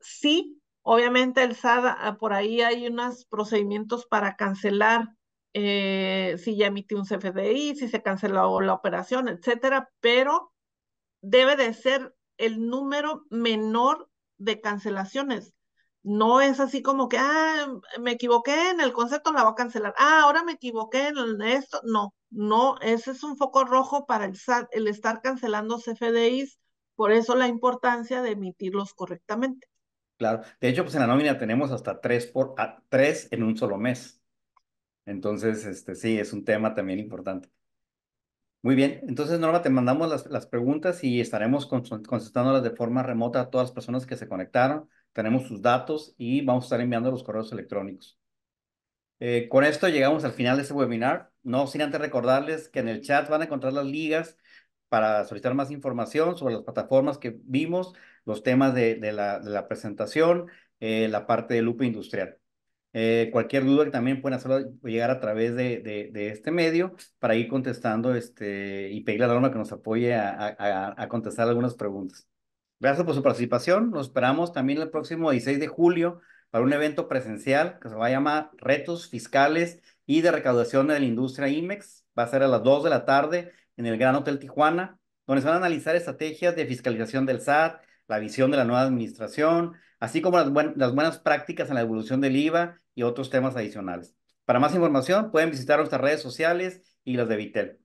sí, obviamente el SAD, por ahí hay unos procedimientos para cancelar eh, si ya emití un CFDI, si se canceló la operación, etcétera, pero debe de ser el número menor de cancelaciones. No es así como que, ah, me equivoqué en el concepto, la voy a cancelar. Ah, ahora me equivoqué en esto. No, no, ese es un foco rojo para el, estar cancelando CFDIs. Por eso la importancia de emitirlos correctamente. Claro. De hecho, pues en la nómina tenemos hasta tres, por, tres en un solo mes. Entonces, este, sí, es un tema también importante. Muy bien, entonces Norma, te mandamos las, preguntas y estaremos consultándolas de forma remota a todas las personas que se conectaron. Tenemos sus datos y vamos a estar enviando los correos electrónicos. Eh, con esto llegamos al final de este webinar. No sin antes recordarles que en el chat van a encontrar las ligas para solicitar más información sobre las plataformas que vimos, los temas de, la, presentación, eh, la parte de lupa industrial. Eh, cualquier duda que también pueden hacerlo llegar a través de, este medio para ir contestando este, y pedirle a Norma que nos apoye a, a, contestar algunas preguntas. Gracias por su participación. Nos esperamos también el próximo 16 de julio para un evento presencial que se va a llamar Retos Fiscales y de Recaudación de la Industria IMEX. Va a ser a las 2 de la tarde en el Gran Hotel Tijuana, donde se van a analizar estrategias de fiscalización del SAT, la visión de la nueva administración, así como las, las buenas prácticas en la evolución del IVA y otros temas adicionales. Para más información, pueden visitar nuestras redes sociales y las de Vitel.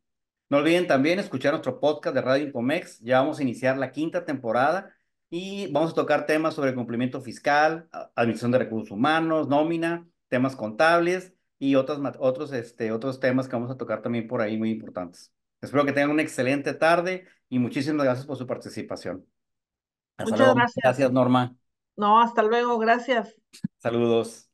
No olviden también escuchar nuestro podcast de Radio Incomex. Ya vamos a iniciar la quinta temporada y vamos a tocar temas sobre cumplimiento fiscal, admisión de recursos humanos, nómina, temas contables y otros, otros, este, otros temas que vamos a tocar también por ahí muy importantes. Espero que tengan una excelente tarde y muchísimas gracias por su participación. Muchas gracias. Gracias, Norma. No, hasta luego, gracias. Saludos.